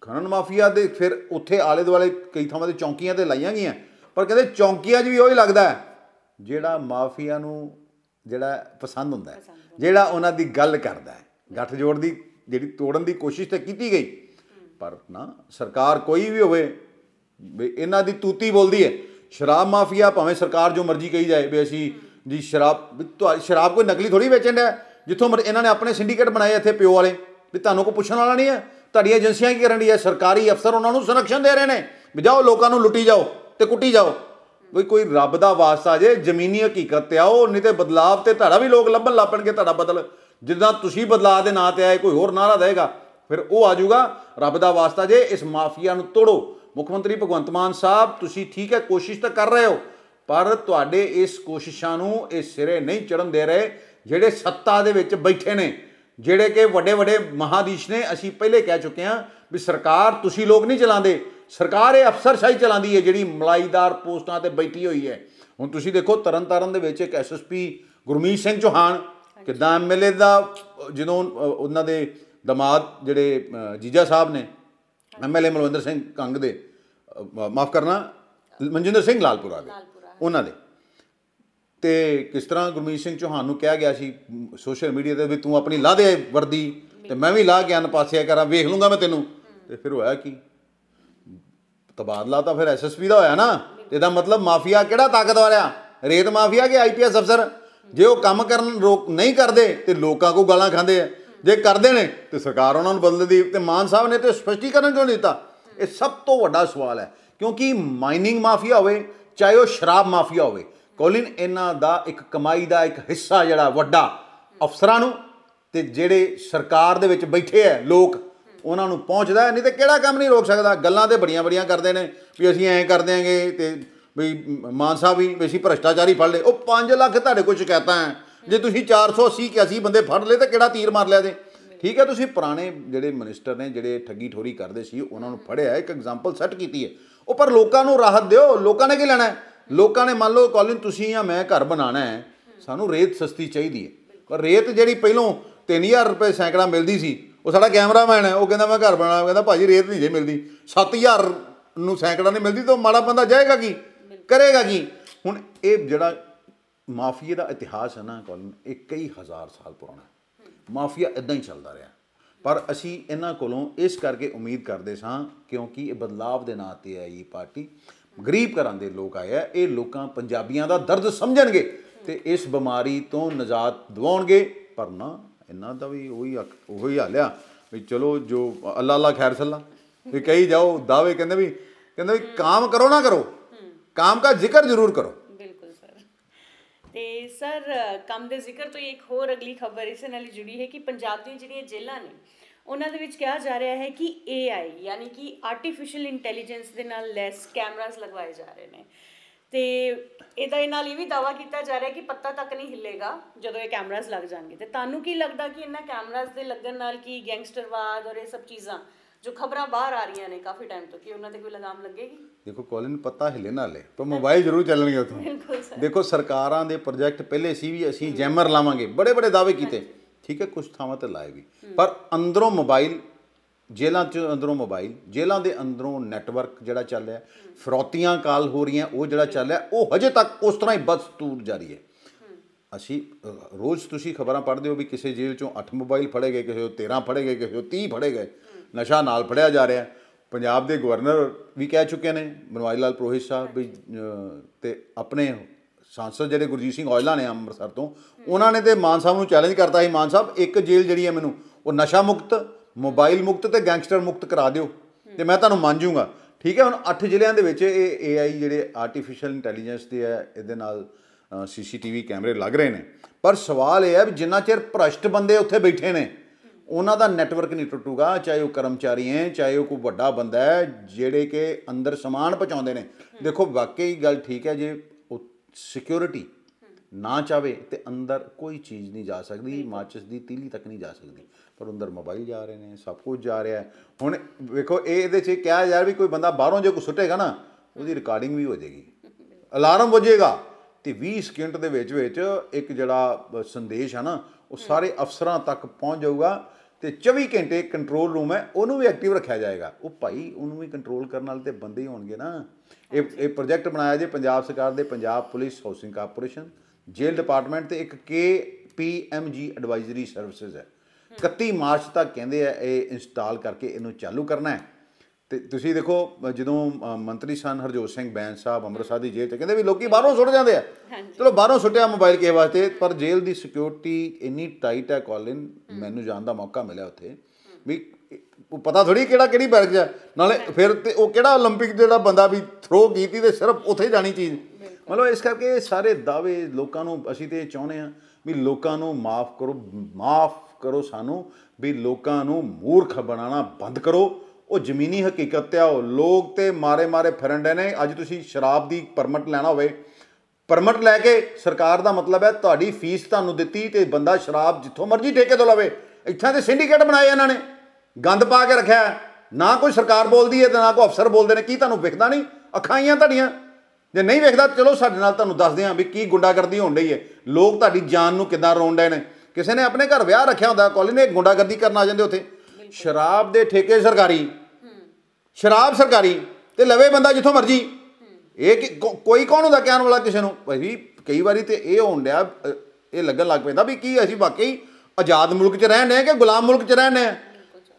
[SPEAKER 1] ਖਨਨ ਮਾਫੀਆ ਦੇ ਫਿਰ ਉੱਥੇ ਆਲੇ ਦੁਆਲੇ ਕਈ ਥਾਵਾਂ ਤੇ ਚੌਂਕੀਆਂ ਤੇ ਲਾਈਆਂ ਗਈਆਂ ਪਰ ਕਹਿੰਦੇ ਚੌਂਕੀਆਂ 'ਚ ਵੀ ਉਹੀ ਲੱਗਦਾ ਜਿਹੜਾ ਮਾਫੀਆ ਨੂੰ ਜਿਹੜਾ ਪਸੰਦ ਹੁੰਦਾ ਹੈ ਜਿਹੜਾ ਉਹਨਾਂ ਦੀ ਗੱਲ ਕਰਦਾ ਹੈ ਜੋੜ ਦੀ ਜਿਹੜੀ ਤੋੜਨ ਦੀ ਕੋਸ਼ਿਸ਼ ਤੇ ਕੀਤੀ ਗਈ ਪਰ ਨਾ ਸਰਕਾਰ ਕੋਈ ਵੀ ਹੋਵੇ ਵੀ ਇਹਨਾਂ ਦੀ ਤੂਤੀ ਬੋਲਦੀ ਹੈ ਸ਼ਰਾਬ ਮਾਫੀਆ ਭਾਵੇਂ ਸਰਕਾਰ ਜੋ ਮਰਜ਼ੀ ਕਹੀ ਜਾਏ ਵੀ ਅਸੀਂ ਜੀ ਸ਼ਰਾਬ ਤੁਹਾਡੀ ਸ਼ਰਾਬ ਕੋਈ ਨਕਲੀ ਥੋੜੀ ਵੇਚਣ ਦਾ ਜਿੱਥੋਂ ਮਰ ਇਹਨਾਂ ਨੇ ਆਪਣੇ ਸਿੰਡੀਕੇਟ ਬਣਾਏ ਇੱਥੇ ਪਿਓ ਵਾਲੇ ਵੀ ਤੁਹਾਨੂੰ ਕੋ ਪੁੱਛਣ ਵਾਲਾ ਨਹੀਂ ਹੈ ਤੁਹਾਡੀਆਂ ਏਜੰਸੀਆਂ ਕੀ ਕਰਨ ਦੀ ਹੈ ਸਰਕਾਰੀ ਅਫਸਰ ਉਹਨਾਂ ਨੂੰ ਸੁਰੱਖਿਆ ਦੇ ਰਹੇ ਨੇ ਵੀ ਜਾਓ ਲੋਕਾਂ ਨੂੰ ਲੁੱਟੀ ਜਾਓ ਤੇ ਕੁੱਟੀ ਜਾਓ ਵੀ ਕੋਈ ਰੱਬ ਦਾ ਵਾਸਤਾ ਜੇ ਜ਼ਮੀਨੀ ਹਕੀਕਤ ਤੇ ਆਓ ਨਹੀਂ ਤੇ ਬਦਲਾਵ ਤੇ ਤੁਹਾਡਾ ਵੀ ਲੋਕ ਲੱਭਣ ਲੱਪਣਗੇ ਤੁਹਾਡਾ ਬਦਲ ਜਿੱਦਾਂ ਤੁਸੀਂ ਬਦਲਾਅ ਦੇ ਨਾਂ ਤੇ ਆਏ ਕੋਈ ਹੋਰ ਨਾਰਾ ਦੇਗਾ ਫਿਰ ਉਹ ਆ ਜਾਊਗਾ ਰੱਬ ਦਾ ਵਾਸਤਾ ਜੇ ਇਸ ਮਾਫੀਆ ਨੂੰ ਤੋੜੋ ਮੁੱਖ ਮੰਤਰੀ ਭਗਵੰਤ ਮਾਨ ਸਾਹਿਬ ਤੁਸੀਂ ਠੀਕ ਹੈ ਕੋਸ਼ਿਸ਼ ਤਾਂ ਕਰ ਰਹੇ ਹੋ ਪਰ ਤੁਹਾਡੇ ਇਸ ਕੋਸ਼ਿਸ਼ਾਂ ਨੂੰ ਇਹ ਸਿਰੇ ਨਹੀਂ ਚੜਨ ਦੇ ਰਹੇ ਜਿਹੜੇ ਸੱਤਾ ਦੇ ਵਿੱਚ ਬੈਠੇ ਨੇ ਜਿਹੜੇ ਕਿ ਵੱਡੇ ਵੱਡੇ ਮਹਾਦੀਸ਼ ਨੇ ਅਸੀਂ ਪਹਿਲੇ ਕਹਿ ਚੁੱਕੇ ਹਾਂ ਵੀ ਸਰਕਾਰ ਤੁਸੀਂ ਲੋਕ ਨਹੀਂ ਚਲਾਉਂਦੇ ਸਰਕਾਰ ਇਹ ਅਫਸਰਸ਼ਾਹੀ ਚਲਾਉਂਦੀ ਹੈ ਜਿਹੜੀ ਮਲਾਈਦਾਰ ਪੋਸਟਾਂ ਤੇ ਬੈਠੀ ਹੋਈ ਹੈ ਹੁਣ ਤੁਸੀਂ ਦੇਖੋ ਤਰਨਤਾਰਨ ਦੇ ਵਿੱਚ ਇੱਕ ਐਸਐਸਪੀ ਗੁਰਮੀਤ ਸਿੰਘ ਚੋਹਾਨ ਕਿਦਾਂ ਐਮਐਲਏ ਦਾ ਜਦੋਂ ਉਹਨਾਂ ਦੇ ਦਮਾਦ ਜਿਹੜੇ ਜੀਜਾ ਸਾਹਿਬ ਨੇ ਐਮਐਲਏ ਮਲਵਿੰਦਰ ਸਿੰਘ ਕੰਗ ਦੇ ਮਾਫ ਕਰਨਾ ਮਨਜਿੰਦਰ ਸਿੰਘ ਲਾਲਪੁਰਾ ਦੇ ਉਹਨਾਂ ਦੇ ਤੇ ਕਿਸ ਤਰ੍ਹਾਂ ਗੁਰਮੀਤ ਸਿੰਘ ਚੋਹਾਨ ਨੂੰ ਕਿਹਾ ਗਿਆ ਸੀ ਸੋਸ਼ਲ ਮੀਡੀਆ ਤੇ ਵੀ ਤੂੰ ਆਪਣੀ ਲਾ ਦੇ ਵਰਦੀ ਤੇ ਮੈਂ ਵੀ ਲਾ ਕੇ ਅਨ ਪਾਸਿਆ ਕਰਾਂ ਵੇਖ ਲੂੰਗਾ ਮੈਂ ਤੈਨੂੰ ਤੇ ਫਿਰ ਹੋਇਆ ਕੀ ਤਬਾਦਲਾ ਤਾਂ ਫਿਰ ਐਸਐਸਪੀ ਦਾ ਹੋਇਆ ਨਾ ਇਹਦਾ ਮਤਲਬ ਮਾਫੀਆ ਕਿਹੜਾ ਤਾਕਤ ਵਾਲਿਆ ਰੇਤ ਮਾਫੀਆ ਕਿ ਆਈਪੀਐਸ ਅਫਸਰ ਜੇ ਉਹ ਕੰਮ ਕਰਨ ਰੋਕ ਨਹੀਂ ਕਰਦੇ ਤੇ ਲੋਕਾਂ ਕੋ ਗਾਲਾਂ ਖਾਂਦੇ ਆ ਜੇ ਕਰਦੇ ਨੇ ਤੇ ਸਰਕਾਰ ਉਹਨਾਂ ਨੂੰ ਬਦਲਦੀ ਤੇ ਮਾਨ ਸਾਹਿਬ ਨੇ ਤੇ ਸਪਸ਼ਟੀਕਰਨ ਕਿਉਂ ਦਿੱਤਾ ਇਹ ਸਭ ਤੋਂ ਵੱਡਾ ਸਵਾਲ ਹੈ ਕਿਉਂਕਿ ਮਾਈਨਿੰਗ ਮਾਫੀਆ ਹੋਵੇ ਚਾਹੇ ਉਹ ਸ਼ਰਾਬ ਮਾਫੀਆ ਹੋਵੇ ਕੋਲਿਨ ਇਹਨਾਂ ਦਾ ਇੱਕ ਕਮਾਈ ਦਾ ਇੱਕ ਹਿੱਸਾ ਜਿਹੜਾ ਵੱਡਾ ਅਫਸਰਾਂ ਨੂੰ ਤੇ ਜਿਹੜੇ ਸਰਕਾਰ ਦੇ ਵਿੱਚ ਬੈਠੇ ਐ ਲੋਕ ਉਹਨਾਂ ਨੂੰ ਪਹੁੰਚਦਾ ਨਹੀਂ ਤੇ ਕਿਹੜਾ ਕੰਮ ਨਹੀਂ ਰੋਕ ਸਕਦਾ ਗੱਲਾਂ ਤੇ ਬੜੀਆਂ ਬੜੀਆਂ ਕਰਦੇ ਨੇ ਵੀ ਅਸੀਂ ਐਂ ਕਰ ਦਿਆਂਗੇ ਤੇ ਵੀ ਮਾਨ ਸਾਹਿਬ ਵੀ ਅਸੀਂ ਭ੍ਰਸ਼ਟਾਚਾਰੀ ਫੜ ਲੇ ਉਹ 5 ਲੱਖ ਤੁਹਾਡੇ ਕੋਲ ਸ਼ਿਕਾਇਤਾਂ ਐ ਜੇ ਤੁਸੀਂ 480 ਕਿ ਅਸੀਂ ਬੰਦੇ ਫੜ ਲੇ ਤੇ ਕਿਹੜਾ ਤੀਰ ਮਾਰ ਲਿਆ ਦੇ ਠੀਕ ਹੈ ਤੁਸੀਂ ਪੁਰਾਣੇ ਜਿਹੜੇ ਮਿਨਿਸਟਰ ਨੇ ਜਿਹੜੇ ਠੱਗੀ ਠੋਰੀ ਕਰਦੇ ਸੀ ਉਹਨਾਂ ਨੂੰ ਫੜਿਆ ਇੱਕ ਐਗਜ਼ਾਮਪਲ ਸੈੱਟ ਕੀਤੀ ਹੈ ਉਹ ਪਰ ਲੋਕਾਂ ਨੂੰ ਰਾਹਤ ਦਿਓ ਲੋਕਾਂ ਨੇ ਕੀ ਲੈਣਾ ਲੋਕਾਂ ਨੇ ਮੰਨ ਲਓ ਕਾਲਿੰਗ ਤੁਸੀਂ ਜਾਂ ਮੈਂ ਘਰ ਬਣਾਣਾ ਹੈ ਸਾਨੂੰ ਰੇਤ ਸਸਤੀ ਚਾਹੀਦੀ ਹੈ ਪਰ ਰੇਤ ਜਿਹੜੀ ਪਹਿਲੋਂ 3000 ਰੁਪਏ ਸੈਂਕੜਾ ਮਿਲਦੀ ਸੀ ਉਹ ਸਾਡਾ ਕੈਮਰਾਮੈਨ ਹੈ ਉਹ ਕਹਿੰਦਾ ਮੈਂ ਘਰ ਬਣਾਉਣਾ ਕਹਿੰਦਾ ਭਾਜੀ ਰੇਤ ਨਹੀਂ ਜੇ ਮਿਲਦੀ 7000 ਨੂੰ ਸੈਂਕੜਾ ਨਹੀਂ ਮਿਲਦੀ ਤਾਂ ਮਾੜਾ ਬੰਦਾ ਜਾਏਗਾ ਕੀ ਕਰੇਗਾ ਕੀ ਹੁਣ ਇਹ ਜਿਹੜਾ ਮਾਫੀਆ ਦਾ ਇਤਿਹਾਸ ਹੈ ਨਾ ਕਾਲਿੰਗ ਇਹ ਕਈ ਹਜ਼ਾਰ ਸਾਲ ਪੁਰਾਣਾ ਮਾਫੀਆ ਇਦਾਂ ਹੀ ਚੱਲਦਾ ਰਿਹਾ ਪਰ ਅਸੀਂ ਇਹਨਾਂ ਕੋਲੋਂ ਇਸ ਕਰਕੇ ਉਮੀਦ ਕਰਦੇ ਸਾਂ ਕਿਉਂਕਿ ਇਹ ਬਦਲਾਵ ਦੇ ਨਾਂ ਤੇ ਆਈ ਪਾਰਟੀ ਗਰੀਬ ਘਰਾਂ ਦੇ ਲੋਕ ਆਏ ਆ ਇਹ ਲੋਕਾਂ ਪੰਜਾਬੀਆਂ ਦਾ ਦਰਦ ਸਮਝਣਗੇ ਤੇ ਇਸ ਬਿਮਾਰੀ ਤੋਂ ਨਜਾਤ ਦਿਵਾਉਣਗੇ ਪਰ ਨਾ ਇਹਨਾਂ ਦਾ ਵੀ ਉਹੀ ਉਹੀ ਹਾਲ ਆ ਵੀ ਚਲੋ ਜੋ ਅੱਲਾ ਅੱਲਾ ਖੈਰ ਸੱਲਾ ਵੀ ਕਹੀ ਜਾਓ ਦਾਅਵੇ ਕਹਿੰਦੇ ਵੀ ਕਹਿੰਦੇ ਵੀ ਕੰਮ ਕਰੋ ਨਾ ਕਰੋ ਕੰਮ ਦਾ ਜ਼ਿਕਰ ਜ਼ਰੂਰ ਕਰੋ
[SPEAKER 2] ਬਿਲਕੁਲ ਸਰ ਤੇ ਸਰ ਕੰਮ ਦੇ ਜ਼ਿਕਰ ਤੋਂ ਇੱਕ ਹੋਰ ਅਗਲੀ ਖਬਰ ਇਸ ਨਾਲ ਜੁੜੀ ਹੈ ਕਿ ਪੰਜਾਬ ਦੀਆਂ ਜਿਹੜੀਆਂ ਜੇਲ੍ਹਾਂ ਨੇ ਉਹਨਾਂ ਦੇ ਵਿੱਚ ਕਿਹਾ ਜਾ ਰਿਹਾ ਹੈ ਕਿ AI ਯਾਨੀ ਕਿ ਆਰਟੀਫੀਸ਼ੀਅਲ ਇੰਟੈਲੀਜੈਂਸ ਦੇ ਨਾਲ ਲੈਸ ਕੈਮਰਾਸ ਲਗਵਾਏ ਜਾ ਰਹੇ ਨੇ ਤੇ ਇਹਦਾ ਇਹ ਨਾਲ ਇਹ ਵੀ ਦਾਵਾ ਕੀਤਾ ਜਾ ਰਿਹਾ ਕਿ ਪੱਤਾ ਤੱਕ ਨਹੀਂ ਹਿੱਲੇਗਾ ਜਦੋਂ ਇਹ ਕੈਮਰਾਸ ਲੱਗ ਜਾਣਗੇ ਤੇ ਤੁਹਾਨੂੰ ਕੀ ਲੱਗਦਾ ਕਿ ਇਹਨਾਂ ਕੈਮਰਾਸ ਦੇ ਲੱਗਣ ਨਾਲ ਕੀ ਗੈਂਗਸਟਰਵਾਦ ਔਰ ਇਹ ਸਭ ਚੀਜ਼ਾਂ ਜੋ ਖਬਰਾਂ ਬਾਹਰ ਆ ਰਹੀਆਂ ਨੇ ਕਾਫੀ ਟਾਈਮ ਤੋਂ ਕਿ ਉਹਨਾਂ ਤੇ ਕੋਈ ਲਗਾਮ ਲੱਗੇਗੀ
[SPEAKER 1] ਦੇਖੋ ਕਾਲਨ ਪਤਾ ਹਿੱਲੇ ਨਾ ਲੈ ਪਰ ਮੋਬਾਈਲ ਜ਼ਰੂਰ ਚੱਲਣਗੇ ਉਥੋਂ ਦੇਖੋ ਸਰਕਾਰਾਂ ਦੇ ਪ੍ਰੋਜੈਕਟ ਪਹਿਲੇ ਸੀ ਵੀ ਅਸੀਂ ਜੈਮਰ ਲਾਵਾਂਗੇ ਬੜੇ ਬੜੇ ਦਾਅਵੇ ਕੀਤੇ ਠੀਕ ਹੈ ਕੁਝ ਥਾਵਾਂ ਤੇ ਲਾਏ ਵੀ ਪਰ ਅੰਦਰੋਂ ਮੋਬਾਈਲ ਜੇਲਾਂ 'ਚ ਅੰਦਰੋਂ ਮੋਬਾਈਲ ਜੇਲਾਂ ਦੇ ਅੰਦਰੋਂ ਨੈਟਵਰਕ ਜਿਹੜਾ ਚੱਲ ਰਿਹਾ ਫਰੋਤੀਆਂ ਕਾਲ ਹੋ ਰਹੀਆਂ ਉਹ ਜਿਹੜਾ ਚੱਲ ਰਿਹਾ ਉਹ ਹਜੇ ਤੱਕ ਉਸ ਤਰ੍ਹਾਂ ਹੀ ਬਸ ਤੂਰ ਜਾਰੀ ਹੈ ਅਸੀਂ ਰੋਜ਼ ਤੁਸੀਂ ਖਬਰਾਂ ਪੜ੍ਹਦੇ ਹੋ ਵੀ ਕਿਸੇ ਜੇਲ੍ਹ ਚੋਂ 8 ਮੋਬਾਈਲ ਫੜੇ ਗਏ ਕਿਸੇ 13 ਫੜੇ ਗਏ ਕਿਸੇ 30 ਫੜੇ ਗਏ ਨਸ਼ਾ ਨਾਲ ਫੜਿਆ ਜਾ ਰਿਹਾ ਪੰਜਾਬ ਦੇ ਗਵਰਨਰ ਵੀ ਕਹਿ ਚੁੱਕੇ ਨੇ ਬਨਵਾਈ ਲਾਲ ਪ੍ਰੋਹਿਤ ਸਾਹਿਬ ਵੀ ਤੇ ਆਪਣੇ ਸਾਂਸਦ ਜਿਹੜੇ ਗੁਰਜੀਤ ਸਿੰਘ ਔਜਲਾ ਨੇ ਅੰਮ੍ਰਿਤਸਰ ਤੋਂ ਉਹਨਾਂ ਨੇ ਤੇ ਮਾਨ ਸਾਹਿਬ ਨੂੰ ਚੈਲੰਜ ਕਰਤਾ ਸੀ ਮਾਨ ਸਾਹਿਬ ਇੱਕ ਜੇਲ੍ਹ ਜਿਹੜੀ ਹੈ ਮੈਨੂੰ ਉਹ ਨਸ਼ਾ ਮੁਕਤ ਮੋਬਾਈਲ ਮੁਕਤ ਤੇ ਗੈਂਗਸਟਰ ਮੁਕਤ ਕਰਾ ਦਿਓ ਤੇ ਮੈਂ ਤੁਹਾਨੂੰ ਮੰਨ ਜੂਗਾ ਠੀਕ ਹੈ ਹੁਣ 8 ਜ਼ਿਲ੍ਹਿਆਂ ਦੇ ਵਿੱਚ ਇਹ AI ਜਿਹੜੇ ਆਰਟੀਫੀਸ਼ੀਅਲ ਇੰਟੈਲੀਜੈਂਸ ਦੇ ਹੈ ਇਹਦੇ ਨਾਲ ਸੀਸੀਟੀਵੀ ਕੈਮਰੇ ਲੱਗ ਰਹੇ ਨੇ ਪਰ ਸਵਾਲ ਇਹ ਹੈ ਵੀ ਜਿੰਨਾ ਚਿਰ ਭ੍ਰਸ਼ਟ ਬੰਦੇ ਉੱਥੇ ਬੈਠੇ ਨੇ ਉਹਨਾਂ ਦਾ ਨੈਟਵਰਕ ਨਹੀਂ ਟੁੱਟੂਗਾ ਚਾਹੇ ਉਹ ਕਰਮਚਾਰੀ ਹੈ ਚਾਹੇ ਉਹ ਕੋਈ ਵੱਡਾ ਬੰਦਾ ਹੈ ਜਿਹੜੇ ਕਿ ਅੰਦਰ ਸਮਾਨ ਪਹੁੰਚਾਉਂਦੇ ਨੇ ਦੇਖੋ ਵਾਕਈ ਗੱਲ ਠੀਕ ਹੈ ਜੇ ਸਿਕਿਉਰਿਟੀ ਨਾ ਚਾਵੇ ਤੇ ਅੰਦਰ ਕੋਈ ਚੀਜ਼ ਨਹੀਂ ਜਾ ਸਕਦੀ ਮਾਚਿਸ ਦੀ ਤੀਲੀ ਤੱਕ ਨਹੀਂ ਜਾ ਸਕਦੀ ਪਰ ਅੰਦਰ ਮੋਬਾਈਲ ਜਾ ਰਹੇ ਨੇ ਸਭ ਕੁਝ ਜਾ ਰਿਹਾ ਹੈ ਹੁਣ ਵੇਖੋ ਇਹ ਇਹਦੇ 'ਚ ਕਿਹਾ ਯਾਰ ਵੀ ਕੋਈ ਬੰਦਾ ਬਾਹਰੋਂ ਜੇ ਕੋ ਸੁੱਟੇਗਾ ਨਾ ਉਹਦੀ ਰਿਕਾਰਡਿੰਗ ਵੀ ਹੋ ਜਾਏਗੀ ਅਲਾਰਮ ਵੱਜੇਗਾ ਤੇ 20 ਸਕਿੰਟ ਦੇ ਵਿੱਚ ਵਿੱਚ ਇੱਕ ਜਿਹੜਾ ਸੰਦੇਸ਼ ਹੈ ਨਾ ਉਹ ਸਾਰੇ ਅਫਸਰਾਂ ਤੱਕ ਪਹੁੰਚ ਜਾਊਗਾ ਤੇ 24 ਘੰਟੇ ਕੰਟਰੋਲ ਰੂਮ ਹੈ ਉਹਨੂੰ ਵੀ ਐਕਟਿਵ ਰੱਖਿਆ ਜਾਏਗਾ ਉਹ ਭਾਈ ਉਹਨੂੰ ਵੀ ਕੰਟਰੋਲ ਕਰਨ ਵਾਲੇ ਤੇ ਬੰਦੇ ਹੀ ਹੋਣਗੇ ਨਾ ਇਹ ਇਹ ਪ੍ਰੋਜੈਕਟ ਬਣਾਇਆ ਜੇ ਪੰਜਾਬ ਸਰਕਾਰ ਦੇ Punjab police housing corporation jail department ਤੇ ਇੱਕ K P M G advisory services ਹੈ 31 ਮਾਰਚ ਤੱਕ ਕਹਿੰਦੇ ਆ ਇਹ ਇੰਸਟਾਲ ਕਰਕੇ ਇਹਨੂੰ ਚਾਲੂ ਕਰਨਾ ਹੈ ਤੇ ਤੁਸੀਂ ਦੇਖੋ ਜਦੋਂ ਮੰਤਰੀ ਸਨ ਹਰਜੋਤ ਸਿੰਘ ਬੈਂਸ ਸਾਹਿਬ ਅੰਮ੍ਰਿਤਸਰ ਦੀ ਜੇਲ੍ਹ ਚ ਕਹਿੰਦੇ ਵੀ ਲੋਕੀ ਬਾਹਰੋਂ ਸੁੱਟ ਜਾਂਦੇ ਆ ਚਲੋ ਬਾਹਰੋਂ ਸੁੱਟਿਆ ਮੋਬਾਈਲ ਕੇ ਵਾਸਤੇ ਪਰ ਜੇਲ੍ਹ ਦੀ ਸਿਕਿਉਰਿਟੀ ਇੰਨੀ ਟਾਈਟ ਹੈ ਕਾਲਿਨ ਮੈਨੂੰ ਜਾਣ ਦਾ ਮੌਕਾ ਮਿਲਿਆ ਉੱਥੇ ਵੀ ਉਹ ਪਤਾ ਥੋੜੀ ਕਿਹੜਾ ਕਿਹੜੀ ਬੈਰਜ ਹੈ ਨਾਲੇ ਫਿਰ ਤੇ ਉਹ ਕਿਹੜਾ 올림픽 ਜਿਹੜਾ ਬੰਦਾ ਵੀ ਥਰੋ ਕੀਤੀ ਤੇ ਸਿਰਫ ਉੱਥੇ ਜਾਣੀ ਚੀਜ਼ ਮਤਲਬ ਇਸ ਕਰਕੇ ਸਾਰੇ ਦਾਅਵੇ ਲੋਕਾਂ ਨੂੰ ਅਸੀਂ ਤੇ ਚਾਹੁੰਦੇ ਆ ਵੀ ਲੋਕਾਂ ਨੂੰ ਮਾਫ ਕਰੋ ਮਾਫ ਕਰੋ ਸਾਨੂੰ ਵੀ ਲੋਕਾਂ ਨੂੰ ਮੂਰਖ ਬਣਾਉਣਾ ਬੰਦ ਕਰੋ ਉਹ ਜ਼ਮੀਨੀ ਹਕੀਕਤ ਤੇ ਆਓ ਲੋਕ ਤੇ ਮਾਰੇ-ਮਾਰੇ ਦੇ ਨੇ ਅੱਜ ਤੁਸੀਂ ਸ਼ਰਾਬ ਦੀ ਪਰਮਿਟ ਲੈਣਾ ਹੋਵੇ ਪਰਮਿਟ ਲੈ ਕੇ ਸਰਕਾਰ ਦਾ ਮਤਲਬ ਹੈ ਤੁਹਾਡੀ ਫੀਸ ਤੁਹਾਨੂੰ ਦਿੱਤੀ ਤੇ ਬੰਦਾ ਸ਼ਰਾਬ ਜਿੱਥੋਂ ਮਰਜ਼ੀ ਠੇਕੇ ਤੋਂ ਲਵੇ ਇੱਥਾਂ ਤੇ ਸਿੰਡੀਕੇਟ ਬਣਾਏ ਇਹਨਾਂ ਨੇ ਗੰਦ ਪਾ ਕੇ ਰੱਖਿਆ ਨਾ ਕੋਈ ਸਰਕਾਰ ਬੋਲਦੀ ਹੈ ਤੇ ਨਾ ਕੋਈ ਅਫਸਰ ਬੋਲਦੇ ਨੇ ਕੀ ਤੁਹਾਨੂੰ ਵਿਖਦਾ ਨਹੀਂ ਅਖਾਈਆਂ ਤੁਹਾਡੀਆਂ ਜੇ ਨਹੀਂ ਵੇਖਦਾ ਚਲੋ ਸਾਡੇ ਨਾਲ ਤੁਹਾਨੂੰ ਦੱਸਦੇ ਹਾਂ ਵੀ ਕੀ ਗੁੰਡਾਗਰਦੀ ਹੋਣ ਰਹੀ ਹੈ ਲੋਕ ਤੁਹਾਡੀ ਜਾਨ ਨੂੰ ਕਿਦਾਂ ਰੋਣ ਰਹੇ ਨੇ ਕਿਸੇ ਨੇ ਆਪਣੇ ਘਰ ਵਿਆਹ ਰੱਖਿਆ ਹੁੰਦਾ ਕੋਲੀ ਨੇ ਗੁੰਡਾਗਰਦੀ ਕਰਨ ਆ ਜਾਂਦੇ ਉੱਥੇ ਸ਼ਰਾਬ ਦੇ ਠੇਕੇ ਸਰਕਾਰੀ ਸ਼ਰਾਬ ਸਰਕਾਰੀ ਤੇ ਲਵੇ ਬੰਦਾ ਜਿੱਥੋਂ ਮਰਜੀ ਇਹ ਕੋਈ ਕੌਣ ਹੁੰਦਾ ਕਹਿਣ ਵਾਲਾ ਕਿਸੇ ਨੂੰ ਭਾਈ ਕਈ ਵਾਰੀ ਤੇ ਇਹ ਹੋਣ ਡਿਆ ਇਹ ਲੱਗਣ ਲੱਗ ਪੈਂਦਾ ਵੀ ਕੀ ਅਸੀਂ ਵਾਕਈ ਆਜ਼ਾਦ ਮੁਲਕ 'ਚ ਰਹਿਣ ਨੇ ਕਿ ਗੁਲਾਮ ਮੁਲਕ 'ਚ ਰਹਿਣ ਨੇ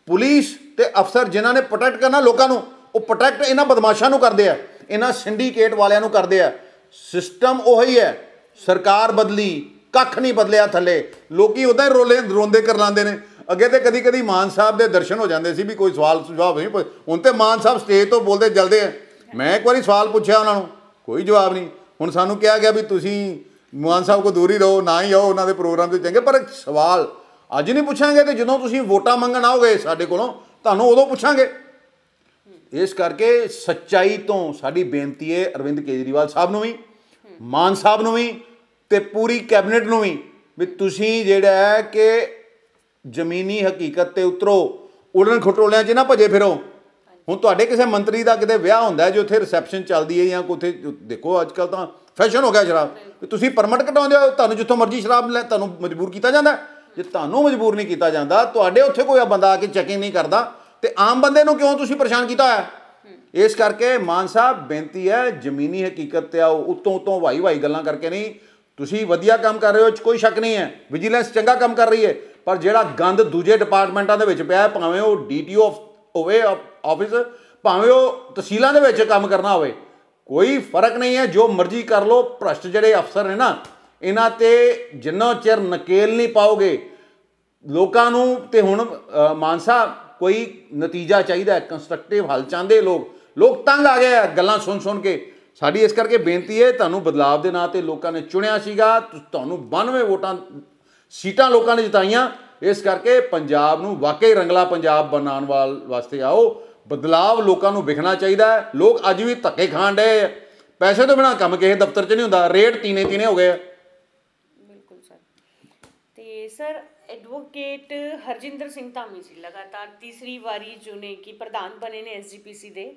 [SPEAKER 1] ਪੁਲਿਸ ਤੇ ਅਫਸਰ ਜਿਨ੍ਹਾਂ ਨੇ ਪ੍ਰੋਟੈਕਟ ਕਰਨਾ ਲੋਕਾਂ ਨੂੰ ਉਹ ਪ੍ਰੋਟੈਕਟ ਇਹਨਾਂ ਬਦਮਾਸ਼ਾਂ ਨੂੰ ਕਰਦੇ ਆ ਇਹਨਾਂ ਸਿੰਡੀਕੇਟ ਵਾਲਿਆਂ ਨੂੰ ਕਰਦੇ ਆ ਸਿਸਟਮ ਉਹੀ ਹੈ ਸਰਕਾਰ ਬਦਲੀ ਕੱਖ ਨਹੀਂ ਬਦਲਿਆ ਥੱਲੇ ਲੋਕੀ ਉਹਦਾ ਰੋਲੇ ਰੋਂਦੇ ਕਰ ਲਾਂਦੇ ਨੇ ਅੱਗੇ ਤੇ ਕਦੀ ਕਦੀ ਮਾਨ ਸਾਹਿਬ ਦੇ ਦਰਸ਼ਨ ਹੋ ਜਾਂਦੇ ਸੀ ਵੀ ਕੋਈ ਸਵਾਲ ਜਵਾਬ ਨਹੀਂ ਹੁਣ ਤੇ ਮਾਨ ਸਾਹਿਬ ਸਟੇਜ ਤੋਂ ਬੋਲਦੇ ਜਲਦੇ ਆ ਮੈਂ ਇੱਕ ਵਾਰੀ ਸਵਾਲ ਪੁੱਛਿਆ ਉਹਨਾਂ ਨੂੰ ਕੋਈ ਜਵਾਬ ਨਹੀਂ ਹੁਣ ਸਾਨੂੰ ਕਿਹਾ ਗਿਆ ਵੀ ਤੁਸੀਂ ਮਾਨ ਸਾਹਿਬ ਕੋ ਦੂਰੀ ਰਹੋ ਨਾ ਹੀ ਆਓ ਉਹਨਾਂ ਦੇ ਪ੍ਰੋਗਰਾਮ ਤੇ ਚੰਗੇ ਪਰ ਸਵਾਲ ਅੱਜ ਨਹੀਂ ਪੁੱਛਾਂਗੇ ਤੇ ਜਦੋਂ ਤੁਸੀਂ ਵੋਟਾਂ ਮੰਗਣ ਆਓਗੇ ਸਾਡੇ ਕੋਲੋਂ ਤੁਹਾਨੂੰ ਉਦੋਂ ਪੁੱਛਾਂਗੇ ਇਸ ਕਰਕੇ ਸੱਚਾਈ ਤੋਂ ਸਾਡੀ ਬੇਨਤੀ ਹੈ ਅਰਵਿੰਦ ਕੇਜਰੀਵਾਲ ਸਾਹਿਬ ਨੂੰ ਵੀ ਮਾਨ ਸਾਹਿਬ ਨੂੰ ਵੀ ਤੇ ਪੂਰੀ ਕੈਬਨਿਟ ਨੂੰ ਵੀ ਵੀ ਤੁਸੀਂ ਜਿਹੜਾ ਹੈ ਕਿ ਜ਼ਮੀਨੀ ਹਕੀਕਤ ਤੇ ਉਤਰੋ ਉਡਣ ਖਟੋਲਿਆਂ 'ਚ ਨਾ ਭਜੇ ਫਿਰੋ ਹੁਣ ਤੁਹਾਡੇ ਕਿਸੇ ਮੰਤਰੀ ਦਾ ਕਿਤੇ ਵਿਆਹ ਹੁੰਦਾ ਜੇ ਉੱਥੇ ਰਿਸੈਪਸ਼ਨ ਚੱਲਦੀ ਹੈ ਜਾਂ ਕੋਥੇ ਦੇਖੋ ਅੱਜ ਕੱਲ ਤਾਂ ਫੈਸ਼ਨ ਹੋ ਗਿਆ ਸ਼ਰਾਬ ਤੁਸੀਂ ਪਰਮਿਟ ਕਟਾਉਂਦੇ ਹੋ ਤੁਹਾਨੂੰ ਜਿੱਥੋਂ ਮਰਜ਼ੀ ਸ਼ਰਾਬ ਲੈ ਤੁਹਾਨੂੰ ਮਜਬੂਰ ਕੀਤਾ ਜਾਂਦਾ ਜੇ ਤੁਹਾਨੂੰ ਮਜਬੂਰ ਨਹੀਂ ਕੀਤਾ ਜਾਂਦਾ ਤੁਹਾਡੇ ਉੱਥੇ ਕੋਈ ਬੰਦਾ ਆ ਕੇ ਚੈਕਿੰਗ ਨਹੀਂ ਕਰਦਾ ਤੇ ਆਮ ਬੰਦੇ ਨੂੰ ਕਿਉਂ ਤੁਸੀਂ ਪਰੇਸ਼ਾਨ ਕੀਤਾ ਹੋਇਆ ਇਸ ਕਰਕੇ ਮਾਨ ਸਾਹਿਬ ਬੇਨਤੀ ਹੈ ਜ਼ਮੀਨੀ ਹਕੀਕਤ ਤੇ ਆਓ ਉਤੋਂ ਉਤੋਂ ਵਾਈ ਵਾਈ ਗੱਲਾਂ ਕਰਕੇ ਨਹੀਂ ਤੁਸੀਂ ਵਧੀਆ ਕੰਮ ਕਰ ਰਹੇ ਹੋ ਕੋਈ ਸ਼ੱਕ ਨਹੀਂ ਹੈ ਵਿਜੀਲੈਂਸ ਚੰਗਾ ਕੰਮ ਕਰ ਰਹੀ ਹੈ ਪਰ ਜਿਹੜਾ ਗੰਦ ਦੂਜੇ ਡਿਪਾਰਟਮੈਂਟਾਂ ਦੇ ਵਿੱਚ ਪਿਆ ਭਾਵੇਂ ਉਹ ਡੀਟੀਓ ਹੋਵੇ ਆਫਿਸ ਭਾਵੇਂ ਉਹ ਤਹਿਸੀਲਾਂ ਦੇ ਵਿੱਚ ਕੰਮ ਕਰਨਾ ਹੋਵੇ ਕੋਈ ਫਰਕ ਨਹੀਂ ਹੈ ਜੋ ਮਰਜ਼ੀ ਕਰ ਲੋ ਭ੍ਰਸ਼ਟ ਜਿਹੜੇ ਅਫਸਰ ਨੇ ਨਾ ਇਹਨਾਂ ਤੇ ਜਿੰਨਾ ਚਿਰ ਨਕੇਲ ਨਹੀਂ ਪਾਓਗੇ ਲੋਕਾਂ ਨੂੰ ਤੇ ਹੁਣ ਮਾਨਸਾ ਕੋਈ ਨਤੀਜਾ ਚਾਹੀਦਾ ਕੰਸਟਰਕਟਿਵ ਹੱਲ ਚਾਹੁੰਦੇ ਲੋਕ ਲੋਕ ਤੰਗ ਆ ਗਏ ਗੱਲਾਂ ਸੁਣ ਸੁਣ ਕੇ ਸਾਡੀ ਇਸ ਕਰਕੇ ਬੇਨਤੀ ਹੈ ਤੁਹਾਨੂੰ ਬਦਲਾਅ ਦੇ ਨਾਂ ਤੇ ਲੋਕਾਂ ਨੇ ਚੁਣਿਆ ਸੀਗਾ ਤੁਹਾਨੂੰ 92 ਵੋਟਾਂ ਸੀਟਾਂ ਲੋਕਾਂ ਨੇ ਜਿਤਾਈਆਂ ਇਸ ਕਰਕੇ ਪੰਜਾਬ ਨੂੰ ਵਾਕਈ ਰੰਗਲਾ ਪੰਜਾਬ ਬਣਾਉਣ ਵਾਲ ਵਾਸਤੇ ਆਓ ਬਦਲਾਵ ਲੋਕਾਂ ਨੂੰ ਵਿਖਣਾ ਚਾਹੀਦਾ ਹੈ ਲੋਕ ਅੱਜ ਵੀ ਧੱਕੇ ਖਾਣ ਡਏ ਪੈਸੇ ਤੋਂ ਬਿਨਾ ਕੰਮ ਕਿਸੇ ਦਫ਼ਤਰ 'ਚ ਨਹੀਂ ਹੁੰਦਾ ਰੇਟ ਤੀਨੇ ਤੀਨੇ ਹੋ ਗਏ ਬਿਲਕੁਲ
[SPEAKER 2] ਸਰ ਤੇ ਸਰ ਐਡਵੋਕੇਟ ਹਰਜਿੰਦਰ ਸਿੰਘ ਧਾਮੀ ਜੀ ਲਗਾਤਾਰ ਤੀਸਰੀ ਵਾਰੀ ਜੁਨੇ ਕੀ ਪ੍ਰਧਾਨ ਬਣੇ ਨੇ ਐਸਜੀਪੀਸੀ ਦੇ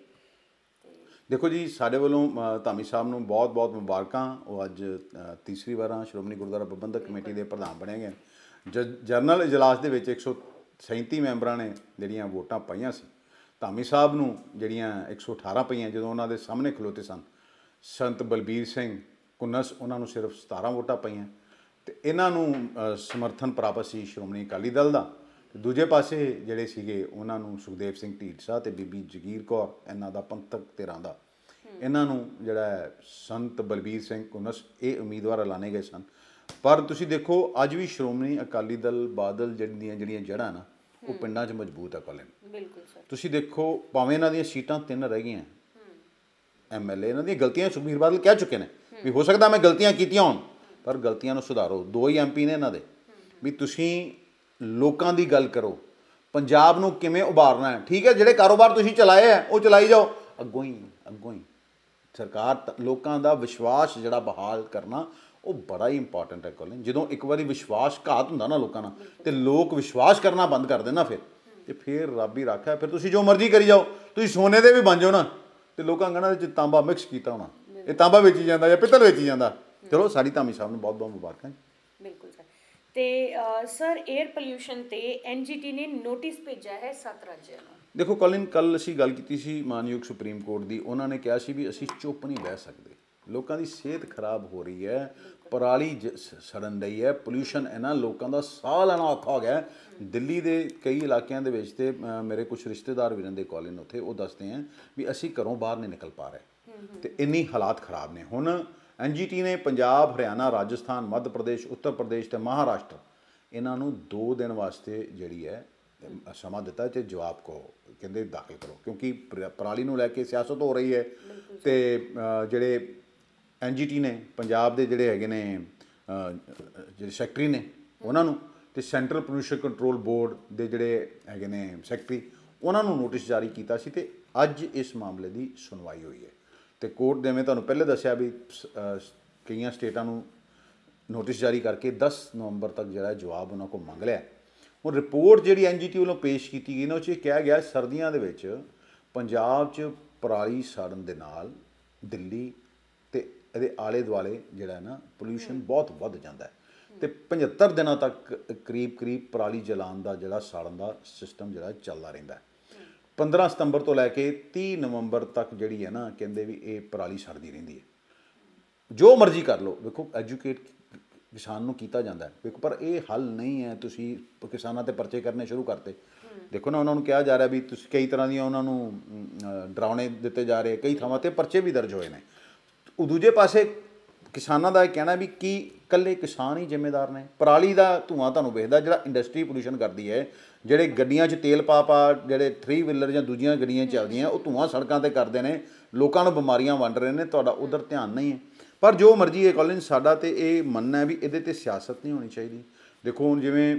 [SPEAKER 1] ਦੇਖੋ ਜੀ ਸਾਡੇ ਵੱਲੋਂ ਧਾਮੀ ਸਾਹਿਬ ਨੂੰ ਬਹੁਤ-ਬਹੁਤ ਮੁਬਾਰਕਾਂ ਉਹ ਅੱਜ ਤੀਸਰੀ ਵਾਰਾਂ ਸ਼੍ਰੋਮਣੀ ਗੁਰਦੁਆਰਾ ਪ੍ਰਬੰਧਕ ਕਮੇਟੀ ਦੇ ਪ੍ਰਧਾਨ ਬਣੇ ਗਏ ਜਨਰਲ اجلاس ਦੇ ਵਿੱਚ 137 ਮੈਂਬਰਾਂ ਨੇ ਜਿਹੜੀਆਂ ਵੋਟਾਂ ਪਾਈਆਂ ਸੀ ਧਾਮੀ ਸਾਹਿਬ ਨੂੰ ਜਿਹੜੀਆਂ 118 ਪਈਆਂ ਜਦੋਂ ਉਹਨਾਂ ਦੇ ਸਾਹਮਣੇ ਖਲੋਤੇ ਸਨ ਸੰਤ ਬਲਬੀਰ ਸਿੰਘ ਕੁਨਸ ਉਹਨਾਂ ਨੂੰ ਸਿਰਫ 17 ਵੋਟਾਂ ਪਈਆਂ ਤੇ ਇਹਨਾਂ ਨੂੰ ਸਮਰਥਨ ਪ੍ਰਾਪਤ ਸੀ ਸ਼੍ਰੋਮਣੀ ਅਕਾਲੀ ਦਲ ਦਾ ਤੇ ਦੂਜੇ ਪਾਸੇ ਜਿਹੜੇ ਸੀਗੇ ਉਹਨਾਂ ਨੂੰ ਸੁਖਦੇਵ ਸਿੰਘ ਢੀਟਸਾ ਤੇ ਬੀਬੀ ਜਗੀਰ ਕੌਰ ਇਹਨਾਂ ਦਾ ਪੰਥਕ ਧਿਰਾਂ ਦਾ ਇਹਨਾਂ ਨੂੰ ਜਿਹੜਾ ਸੰਤ ਬਲਬੀਰ ਸਿੰਘ ਕੁਨਸ ਇਹ ਉਮੀਦਵਾਰ ਐਲਾਨੇ ਗਏ ਸਨ ਪਰ ਤੁਸੀਂ ਦੇਖੋ ਅੱਜ ਵੀ ਸ਼੍ਰੋਮਣੀ ਅਕਾਲੀ ਦਲ ਬਾਦਲ ਜਿਹੜੀਆਂ ਜਿਹੜੀਆਂ ਜੜਾਂ ਨਾ ਉਹ ਪਿੰਡਾਂ 'ਚ ਮਜ਼ਬੂਤ ਹੈ ਕੋਲੇ ਬਿਲਕੁਲ ਸਰ ਤੁਸੀਂ ਦੇਖੋ ਭਾਵੇਂ ਇਹਨਾਂ ਦੀਆਂ ਸੀਟਾਂ ਤਿੰਨ ਰਹਿ ਗਈਆਂ ਐਮਐਲਏ ਇਹਨਾਂ ਦੀਆਂ ਗਲਤੀਆਂ ਸੁਖਬੀਰ ਬਾਦਲ ਕਹਿ ਚੁੱਕੇ ਨੇ ਵੀ ਹੋ ਸਕਦਾ ਮੈਂ ਗਲਤੀਆਂ ਕੀਤੀਆਂ ਹੋਣ ਪਰ ਗਲਤੀਆਂ ਨੂੰ ਸੁਧਾਰੋ ਦੋ ਹੀ ਐਮਪੀ ਨੇ ਇਹਨਾਂ ਦੇ ਵੀ ਤੁਸੀਂ ਲੋਕਾਂ ਦੀ ਗੱਲ ਕਰੋ ਪੰਜਾਬ ਨੂੰ ਕਿਵੇਂ ਉਭਾਰਨਾ ਹੈ ਠੀਕ ਹੈ ਜਿਹੜੇ ਕਾਰੋਬਾਰ ਤੁਸੀਂ ਚਲਾਏ ਆ ਉਹ ਚਲਾਈ ਜਾਓ ਅੱਗੋਂ ਹੀ ਅੱਗੋਂ ਹੀ ਸਰਕਾਰ ਲੋਕਾਂ ਦਾ ਵਿਸ਼ਵਾਸ ਜਿਹੜਾ ਬਹਾਲ ਕਰਨਾ ਉਹ ਬੜਾ ਹੀ ਇੰਪੋਰਟੈਂਟ ਹੈ ਕੋਲਿਨ ਜਦੋਂ ਇੱਕ ਵਾਰੀ ਵਿਸ਼ਵਾਸ ਘਾਤ ਹੁੰਦਾ ਨਾ ਲੋਕਾਂ ਨਾਲ ਤੇ ਲੋਕ ਵਿਸ਼ਵਾਸ ਕਰਨਾ ਬੰਦ ਕਰ ਦੇਣਾ ਫਿਰ ਤੇ ਫਿਰ ਰੱਬ ਹੀ ਰੱਖਿਆ ਫਿਰ ਤੁਸੀਂ ਜੋ ਮਰਜ਼ੀ ਕਰੀ ਜਾਓ ਤੁਸੀਂ ਸੋਨੇ ਦੇ ਵੀ ਬਣ ਜਾਓ ਨਾ ਤੇ ਲੋਕਾਂ ਕਹਣਾ ਵਿੱਚ ਤਾਂਬਾ ਮਿਕਸ ਕੀਤਾ ਹੋਣਾ ਇਹ ਤਾਂਬਾ ਵੇਚੀ ਜਾਂਦਾ ਜਾਂ ਪਿੱਤਲ ਵੇਚੀ ਜਾਂਦਾ ਚਲੋ ਸਾਡੀ ਧਾਮੀ ਸਾਹਿਬ ਨੂੰ ਬਹੁਤ ਬਹੁਤ ਮੁਬਾਰਕਾਂ
[SPEAKER 2] ਤੇ ਸਰ 에ਅਰ ਪੋਲੂਸ਼ਨ ਤੇ ਐਨਜੀਟੀ ਨੇ ਨੋਟਿਸ ਭੇਜਿਆ ਹੈ ਸੱਤ ਰਾਜਾਂ ਨੂੰ
[SPEAKER 1] ਦੇਖੋ ਕਲਿਨ ਕੱਲ ਅਸੀਂ ਗੱਲ ਕੀਤੀ ਸੀ ਮਾਨਯੋਗ ਸੁਪਰੀਮ ਕੋਰਟ ਦੀ ਉਹਨਾਂ ਨੇ ਕਿਹਾ ਸੀ ਵੀ ਅਸੀਂ ਚੁੱਪ ਨਹੀਂ ਬਹਿ ਸਕਦੇ ਲੋਕਾਂ ਦੀ ਸਿਹਤ ਖਰਾਬ ਹੋ ਰਹੀ ਹੈ ਪਰਾਲੀ ਸੜਨ ਰਹੀ ਹੈ ਪੋਲੂਸ਼ਨ ਇਹਨਾਂ ਲੋਕਾਂ ਦਾ ਸਾਹ ਲੈਣਾ ਔਖਾ ਹੋ ਗਿਆ ਦਿੱਲੀ ਦੇ ਕਈ ਇਲਾਕਿਆਂ ਦੇ ਵਿੱਚ ਤੇ ਮੇਰੇ ਕੁਝ ਰਿਸ਼ਤੇਦਾਰ ਵੀ ਰਹਿੰਦੇ ਕਾਲਿਨ ਉੱਥੇ ਉਹ ਦੱਸਦੇ ਆ ਵੀ ਅਸੀਂ ਘਰੋਂ ਬਾਹਰ ਨਹੀਂ ਨਿਕਲ ਪਾ ਰਹੇ ਤੇ ਇੰਨੀ ਹਾਲਾਤ ਖਰਾਬ ਨੇ ਹੁਣ ਐਨਜੀਟੀ ਨੇ ਪੰਜਾਬ ਹਰਿਆਣਾ ਰਾਜਸਥਾਨ ਮੱਧ ਪ੍ਰਦੇਸ਼ ਉੱਤਰ ਪ੍ਰਦੇਸ਼ ਤੇ ਮਹਾਰਾਸ਼ਟਰ ਇਹਨਾਂ ਨੂੰ 2 ਦਿਨ ਵਾਸਤੇ ਜਿਹੜੀ ਹੈ ਸਮਾਂ ਦਿੱਤਾ ਤੇ ਜਵਾਬ ਕੋ ਕਹਿੰਦੇ ਦਾਖਲ ਕਰੋ ਕਿਉਂਕਿ ਪ੍ਰਾਲੀ ਨੂੰ ਲੈ ਕੇ ਸਿਆਸਤ ਹੋ ਰਹੀ ਹੈ ਤੇ ਜਿਹੜੇ ਐਨਜੀਟੀ ਨੇ ਪੰਜਾਬ ਦੇ ਜਿਹੜੇ ਹੈਗੇ ਨੇ ਜਿਹੜੇ ਸੈਕਟਰੀ ਨੇ ਉਹਨਾਂ ਨੂੰ ਤੇ ਸੈਂਟਰਲ ਪੋਲੂਸ਼ਨ ਕੰਟਰੋਲ ਬੋਰਡ ਦੇ ਜਿਹੜੇ ਹੈਗੇ ਨੇ ਸੈਕਟਰੀ ਉਹਨਾਂ ਨੂੰ ਨੋਟਿਸ ਜਾਰੀ ਕੀਤਾ ਸੀ ਤੇ ਅੱਜ ਇਸ ਮਾਮਲੇ ਦੀ ਸੁਣਵਾਈ ਹੋਈ ਹੈ ਤੇ ਕੋਰਟ ਜਿਵੇਂ ਤੁਹਾਨੂੰ ਪਹਿਲੇ ਦੱਸਿਆ ਵੀ ਕਈਆਂ ਸਟੇਟਾਂ ਨੂੰ ਨੋਟਿਸ ਜਾਰੀ ਕਰਕੇ 10 ਨਵੰਬਰ ਤੱਕ ਜਿਹੜਾ ਜਵਾਬ ਉਹਨਾਂ ਕੋਲ ਮੰਗ ਲਿਆ ਉਹ ਰਿਪੋਰਟ ਜਿਹੜੀ ਐਨਜੀਟੀ ਵੱਲੋਂ ਪੇਸ਼ ਕੀਤੀ ਗਈ ਨਾ ਉਹ 'ਚ ਕਿਹਾ ਗਿਆ ਸਰਦੀਆਂ ਦੇ ਵਿੱਚ ਪੰਜਾਬ 'ਚ ਪਰਾਲੀ ਸਾੜਨ ਦੇ ਨਾਲ ਦਿੱਲੀ ਤੇ ਇਹਦੇ ਆਲੇ ਦੁਆਲੇ ਜਿਹੜਾ ਨਾ ਪੋਲੂਸ਼ਨ ਬਹੁਤ ਵੱਧ ਜਾਂਦਾ ਹੈ ਤੇ 75 ਦਿਨਾਂ ਤੱਕ ਕਰੀਬ ਕਰੀਬ ਪਰਾਲੀ ਜਲਾਉਣ ਦਾ ਜਿਹੜਾ ਸਾੜਨ ਦਾ ਸਿਸਟਮ ਜਿਹੜਾ ਚੱਲਦਾ ਰਹਿੰਦਾ ਹੈ 15 ਸਤੰਬਰ ਤੋਂ ਲੈ ਕੇ 30 ਨਵੰਬਰ ਤੱਕ ਜਿਹੜੀ ਹੈ ਨਾ ਕਹਿੰਦੇ ਵੀ ਇਹ ਪਰਾਲੀ ਛੱਡਦੀ ਰਹਿੰਦੀ ਹੈ ਜੋ ਮਰਜ਼ੀ ਕਰ ਲਓ ਵੇਖੋ ਐਜੂਕੇਟ ਕਿਸਾਨ ਨੂੰ ਕੀਤਾ ਜਾਂਦਾ ਹੈ ਵੇਖੋ ਪਰ ਇਹ ਹੱਲ ਨਹੀਂ ਹੈ ਤੁਸੀਂ ਕਿਸਾਨਾਂ ਤੇ ਪਰਚੇ ਕਰਨੇ ਸ਼ੁਰੂ ਕਰਤੇ ਦੇਖੋ ਨਾ ਉਹਨਾਂ ਨੂੰ ਕਿਹਾ ਜਾ ਰਿਹਾ ਵੀ ਤੁਸੀਂ ਕਈ ਤਰ੍ਹਾਂ ਦੀਆਂ ਉਹਨਾਂ ਨੂੰ ਡਰਾਉਣੇ ਦਿੱਤੇ ਜਾ ਰਹੇ ਕਈ ਥਾਵਾਂ ਤੇ ਪਰਚੇ ਵੀ ਦਰਜ ਹੋਏ ਨੇ ਉਹ ਦੂਜੇ ਪਾਸੇ ਕਿਸਾਨਾਂ ਦਾ ਇਹ ਕਹਿਣਾ ਵੀ ਕੀ ਕੱਲੇ ਕਿਸਾਨ ਹੀ ਜ਼ਿੰਮੇਦਾਰ ਨੇ ਪਰਾਲੀ ਦਾ ਧੂਆਂ ਤੁਹਾਨੂੰ ਵੇਖਦਾ ਜਿਹੜਾ ਇੰਡਸਟਰੀ ਪੋਲੂਸ਼ਨ ਕਰਦੀ ਹੈ ਜਿਹੜੇ ਗੱਡੀਆਂ 'ਚ ਤੇਲ ਪਾ ਪਾ ਜਿਹੜੇ 3 ਵੀਲਰ ਜਾਂ ਦੂਜੀਆਂ ਗੱਡੀਆਂ ਚੱਲਦੀਆਂ ਉਹ ਧੂਆਂ ਸੜਕਾਂ ਤੇ ਕਰਦੇ ਨੇ ਲੋਕਾਂ ਨੂੰ ਬਿਮਾਰੀਆਂ ਵੰਡ ਰਹੇ ਨੇ ਤੁਹਾਡਾ ਉਧਰ ਧਿਆਨ ਨਹੀਂ ਹੈ ਪਰ ਜੋ ਮਰਜ਼ੀ ਇਹ ਕਾਲਜ ਸਾਡਾ ਤੇ ਇਹ ਮੰਨਣਾ ਹੈ ਵੀ ਇਹਦੇ ਤੇ ਸਿਆਸਤ ਨਹੀਂ ਹੋਣੀ ਚਾਹੀਦੀ ਦੇਖੋ ਹੁਣ ਜਿਵੇਂ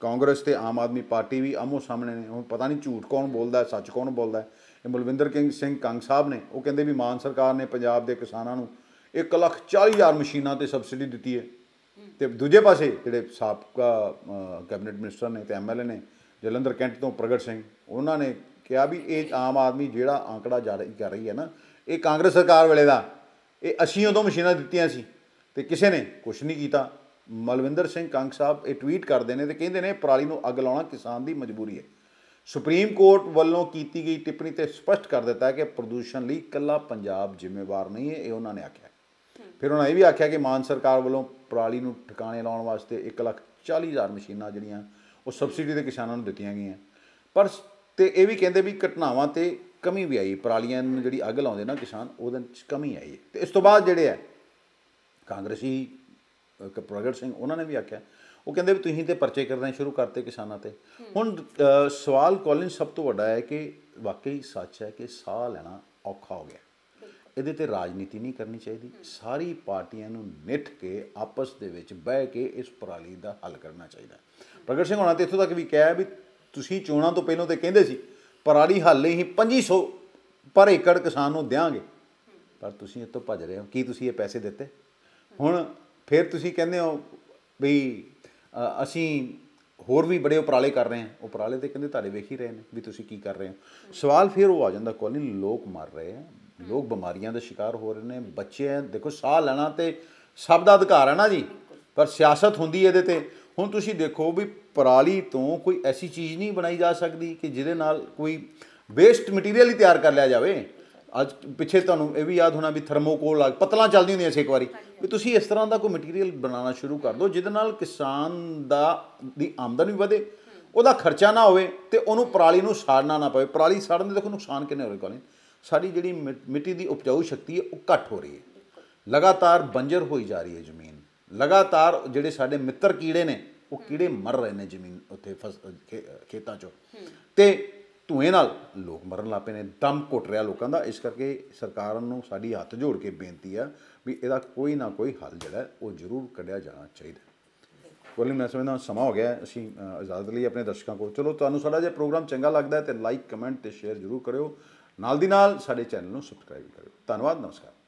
[SPEAKER 1] ਕਾਂਗਰਸ ਤੇ ਆਮ ਆਦਮੀ ਪਾਰਟੀ ਵੀ ਆਮੋ ਸਾਹਮਣੇ ਨੇ ਹੁਣ ਪਤਾ ਨਹੀਂ ਝੂਠ ਕੌਣ ਬੋਲਦਾ ਸੱਚ ਕੌਣ ਬੋਲਦਾ ਇਹ ਬਲਵਿੰਦਰ ਸਿੰਘ ਕੰਗ ਸਾਹਿਬ ਨੇ ਉਹ ਕਹਿੰਦੇ ਵੀ ਮਾਨ ਸਰਕਾਰ ਨੇ ਪੰਜਾਬ ਦੇ ਕਿਸਾਨਾਂ ਨੂੰ 1 ਲੱਖ 40 ਹਜ਼ਾਰ ਮਸ਼ੀਨਾਂ ਤੇ ਸਬਸਿਡੀ ਦਿੱਤੀ ਹੈ ਤੇ ਦੂਜੇ ਪਾਸੇ ਜਿਹੜੇ ਸਾਬਕਾ ਕੈਬਨਿਟ ਮਿਨਿਸਟਰ ਨੇ ਤੇ ਐਮਐਲਏ ਨੇ ਜਲੰਧਰ ਕੈਂਟ ਤੋਂ ਪ੍ਰਗਟ ਸਿੰਘ ਉਹਨਾਂ ਨੇ ਕਿਹਾ ਵੀ ਇਹ ਆਮ ਆਦਮੀ ਜਿਹੜਾ ਆંકੜਾ ਜਾਰੀ ਕਰ ਰਹੀ ਹੈ ਨਾ ਇਹ ਕਾਂਗਰਸ ਸਰਕਾਰ ਵੇਲੇ ਦਾ ਇਹ ਅਸੀਂ ਉਦੋਂ ਮਸ਼ੀਨਾਂ ਦਿੱਤੀਆਂ ਸੀ ਤੇ ਕਿਸੇ ਨੇ ਕੁਝ ਨਹੀਂ ਕੀਤਾ ਮਲਵਿੰਦਰ ਸਿੰਘ ਕੰਗ ਸਾਹਿਬ ਇਹ ਟਵੀਟ ਕਰਦੇ ਨੇ ਤੇ ਕਹਿੰਦੇ ਨੇ ਪਰਾਲੀ ਨੂੰ ਅੱਗ ਲਾਉਣਾ ਕਿਸਾਨ ਦੀ ਮਜਬੂਰੀ ਹੈ ਸੁਪਰੀਮ ਕੋਰਟ ਵੱਲੋਂ ਕੀਤੀ ਗਈ ਟਿੱਪਣੀ ਤੇ ਸਪਸ਼ਟ ਕਰ ਦਿੱਤਾ ਹੈ ਕਿ ਪ੍ਰਦੂਸ਼ਣ ਲਈ ਇਕੱਲਾ ਪੰਜਾਬ ਜ਼ਿੰਮੇਵਾਰ ਨਹੀਂ ਹੈ ਇਹ ਉਹਨਾਂ ਨੇ ਆਖਿਆ ਫਿਰ ਉਹਨਾਂ ਇਹ ਵੀ ਆਖਿਆ ਕਿ ਮਾਨ ਸਰਕਾਰ ਵੱਲੋਂ ਪਰਾਲੀ ਨੂੰ ਠਿਕਾਣੇ ਲਾਉਣ ਵਾਸਤੇ 140000 ਮਸ਼ੀਨਾਂ ਜਿਹੜੀਆਂ ਉਹ ਸਬਸਿਡੀ ਦੇ ਕਿਸਾਨਾਂ ਨੂੰ ਦਿੱਤੀਆਂ ਗਈਆਂ ਪਰ ਤੇ ਇਹ ਵੀ ਕਹਿੰਦੇ ਵੀ ਘਟਨਾਵਾਂ ਤੇ ਕਮੀ ਵੀ ਆਈ ਪਰਾਲੀਆਂ ਨੂੰ ਜਿਹੜੀ ਅੱਗ ਲਾਉਂਦੇ ਨਾ ਕਿਸਾਨ ਉਹਦੇ ਵਿੱਚ ਕਮੀ ਆਈ ਤੇ ਇਸ ਤੋਂ ਬਾਅਦ ਜਿਹੜੇ ਆ ਕਾਂਗਰਸੀ ਪ੍ਰਗਟ ਸਿੰਘ ਉਹਨਾਂ ਨੇ ਵੀ ਆਖਿਆ ਉਹ ਕਹਿੰਦੇ ਵੀ ਤੁਸੀਂ ਤੇ ਪਰਚੇ ਕਰਨੇ ਸ਼ੁਰੂ ਕਰਤੇ ਕਿਸਾਨਾਂ ਤੇ ਹੁਣ ਸਵਾਲ ਕਾਲਿੰਗ ਸਭ ਤੋਂ ਵੱਡਾ ਹੈ ਕਿ ਵਾਕਈ ਸੱਚ ਹੈ ਕਿ ਸਾਹ ਲੈਣਾ ਔਖਾ ਹੋ ਗਿਆ ਇਹਦੇ ਤੇ ਰਾਜਨੀਤੀ ਨਹੀਂ ਕਰਨੀ ਚਾਹੀਦੀ ਸਾਰੀ ਪਾਰਟੀਆਂ ਨੂੰ ਨਿੱਠ ਕੇ ਆਪਸ ਦੇ ਵਿੱਚ ਬਹਿ ਕੇ ਇਸ ਪ੍ਰਾਲੀ ਦਾ ਹੱਲ ਕਰਨਾ ਚਾਹੀਦਾ ਪ੍ਰਗਟ ਸਿੰਘ ਹੋਣਾ ਤੇ ਇੱਥੋਂ ਤੱਕ ਵੀ ਕਿਹਾ ਵੀ ਤੁਸੀਂ ਚੋਣਾਂ ਤੋਂ ਪਹਿਲਾਂ ਤੇ ਕਹਿੰਦੇ ਸੀ ਪਰਾਲੀ ਹੱਲ ਹੀ 2500 ਪਰ ਏਕੜ ਕਿਸਾਨ ਨੂੰ ਦੇਾਂਗੇ ਪਰ ਤੁਸੀਂ ਇਤੋਂ ਭੱਜ ਰਹੇ ਹੋ ਕੀ ਤੁਸੀਂ ਇਹ ਪੈਸੇ ਦਿੱਤੇ ਹੁਣ ਫਿਰ ਤੁਸੀਂ ਕਹਿੰਦੇ ਹੋ ਵੀ ਅਸੀਂ ਹੋਰ ਵੀ ਬੜੇ ਉਪਰਾਲੇ ਕਰ ਰਹੇ ਹਾਂ ਉਪਰਾਲੇ ਤੇ ਕਹਿੰਦੇ ਤੁਹਾਡੇ ਵੇਖ ਹੀ ਰਹੇ ਨੇ ਵੀ ਤੁਸੀਂ ਕੀ ਕਰ ਰਹੇ ਹੋ ਸਵਾਲ ਫਿਰ ਉਹ ਆ ਜਾਂਦਾ ਕੋਲਿਨ ਲੋਕ ਮਰ ਰਹੇ ਆ ਲੋਕ ਬਿਮਾਰੀਆਂ ਦੇ ਸ਼ਿਕਾਰ ਹੋ ਰਹੇ ਨੇ ਬੱਚੇ ਦੇਖੋ ਸਾਹ ਲੈਣਾ ਤੇ ਸਭ ਦਾ ਅਧਿਕਾਰ ਹੈ ਨਾ ਜੀ ਪਰ ਸਿਆਸਤ ਹੁੰਦੀ ਇਹਦੇ ਤੇ ਹੁਣ ਤੁਸੀਂ ਦੇਖੋ ਵੀ ਪਰਾਲੀ ਤੋਂ ਕੋਈ ਐਸੀ ਚੀਜ਼ ਨਹੀਂ ਬਣਾਈ ਜਾ ਸਕਦੀ ਕਿ ਜਿਹਦੇ ਨਾਲ ਕੋਈ ਵੇਸਟ ਮਟੀਰੀਅਲ ਹੀ ਤਿਆਰ ਕਰ ਲਿਆ ਜਾਵੇ ਅੱਜ ਪਿੱਛੇ ਤੁਹਾਨੂੰ ਇਹ ਵੀ ਯਾਦ ਹੋਣਾ ਵੀ ਥਰਮੋਕੋਲ ਆ ਪਤਲਾ ਚੱਲਦੀ ਹੁੰਦੀ ਸੀ ਇੱਕ ਵਾਰੀ ਵੀ ਤੁਸੀਂ ਇਸ ਤਰ੍ਹਾਂ ਦਾ ਕੋਈ ਮਟੀਰੀਅਲ ਬਣਾਉਣਾ ਸ਼ੁਰੂ ਕਰ ਦਿਓ ਜਿਹਦੇ ਨਾਲ ਕਿਸਾਨ ਦਾ ਦੀ ਆਮਦਨ ਵੀ ਵਧੇ ਉਹਦਾ ਖਰਚਾ ਨਾ ਹੋਵੇ ਤੇ ਉਹਨੂੰ ਪਰਾਲੀ ਨੂੰ ਸਾੜਨਾ ਨਾ ਪਵੇ ਪਰਾਲੀ ਸਾੜਨ ਦੇ ਦੇਖੋ ਨੁਕਸਾਨ ਕਿੰਨੇ ਹੋ ਰਹੇ ਕੋਲੇ ਸਾਡੀ ਜਿਹੜੀ ਮਿੱਟੀ ਦੀ ਉਪਜਾਊ ਸ਼ਕਤੀ ਹੈ ਉਹ ਘਟ ਹੋ ਰਹੀ ਹੈ ਲਗਾਤਾਰ ਬੰਜਰ ਹੋਈ ਜਾ ਰਹੀ ਹੈ ਜ਼ਮੀਨ ਲਗਾਤਾਰ ਜਿਹੜੇ ਸਾਡੇ ਮਿੱਤਰ ਕੀੜੇ ਨੇ ਉਹ ਕੀੜੇ ਮਰ ਰਹੇ ਨੇ ਜ਼ਮੀਨ ਉੱਥੇ ਖੇਤਾਂ 'ਚੋਂ ਤੇ ਧੂਏ ਨਾਲ ਲੋਕ ਮਰਨ ਲੱਪੇ ਨੇ ਦਮ ਘੁੱਟ ਰਿਹਾ ਲੋਕਾਂ ਦਾ ਇਸ ਕਰਕੇ ਸਰਕਾਰ ਨੂੰ ਸਾਡੀ ਹੱਥ ਜੋੜ ਕੇ ਬੇਨਤੀ ਆ ਵੀ ਇਹਦਾ ਕੋਈ ਨਾ ਕੋਈ ਹੱਲ ਜਿਹੜਾ ਉਹ ਜ਼ਰੂਰ ਕੱਢਿਆ ਜਾਣਾ ਚਾਹੀਦਾ ਕੋਲੀ ਮੈਂ ਸਮਝਦਾ ਸਮਾਂ ਹੋ ਗਿਆ ਅਸੀਂ ਆਜ਼ਾਦ ਲਈ ਆਪਣੇ ਦਰਸ਼ਕਾਂ ਕੋਲ ਚਲੋ ਤੁਹਾਨੂੰ ਸਾਡਾ ਜੇ ਪ੍ਰੋਗਰਾਮ ਚੰਗਾ ਲੱਗਦਾ ਹੈ ਤੇ ਲਾਈਕ ਕਮੈਂਟ ਤੇ ਸ਼ੇਅਰ ਜ਼ਰੂਰ ਕਰਿਓ ਨਾਲ ਦੀ ਨਾਲ ਸਾਡੇ ਚੈਨਲ ਨੂੰ ਸਬਸਕ੍ਰਾਈਬ ਕਰਿਓ ਧੰਨਵਾਦ ਨਮਸਕਾਰ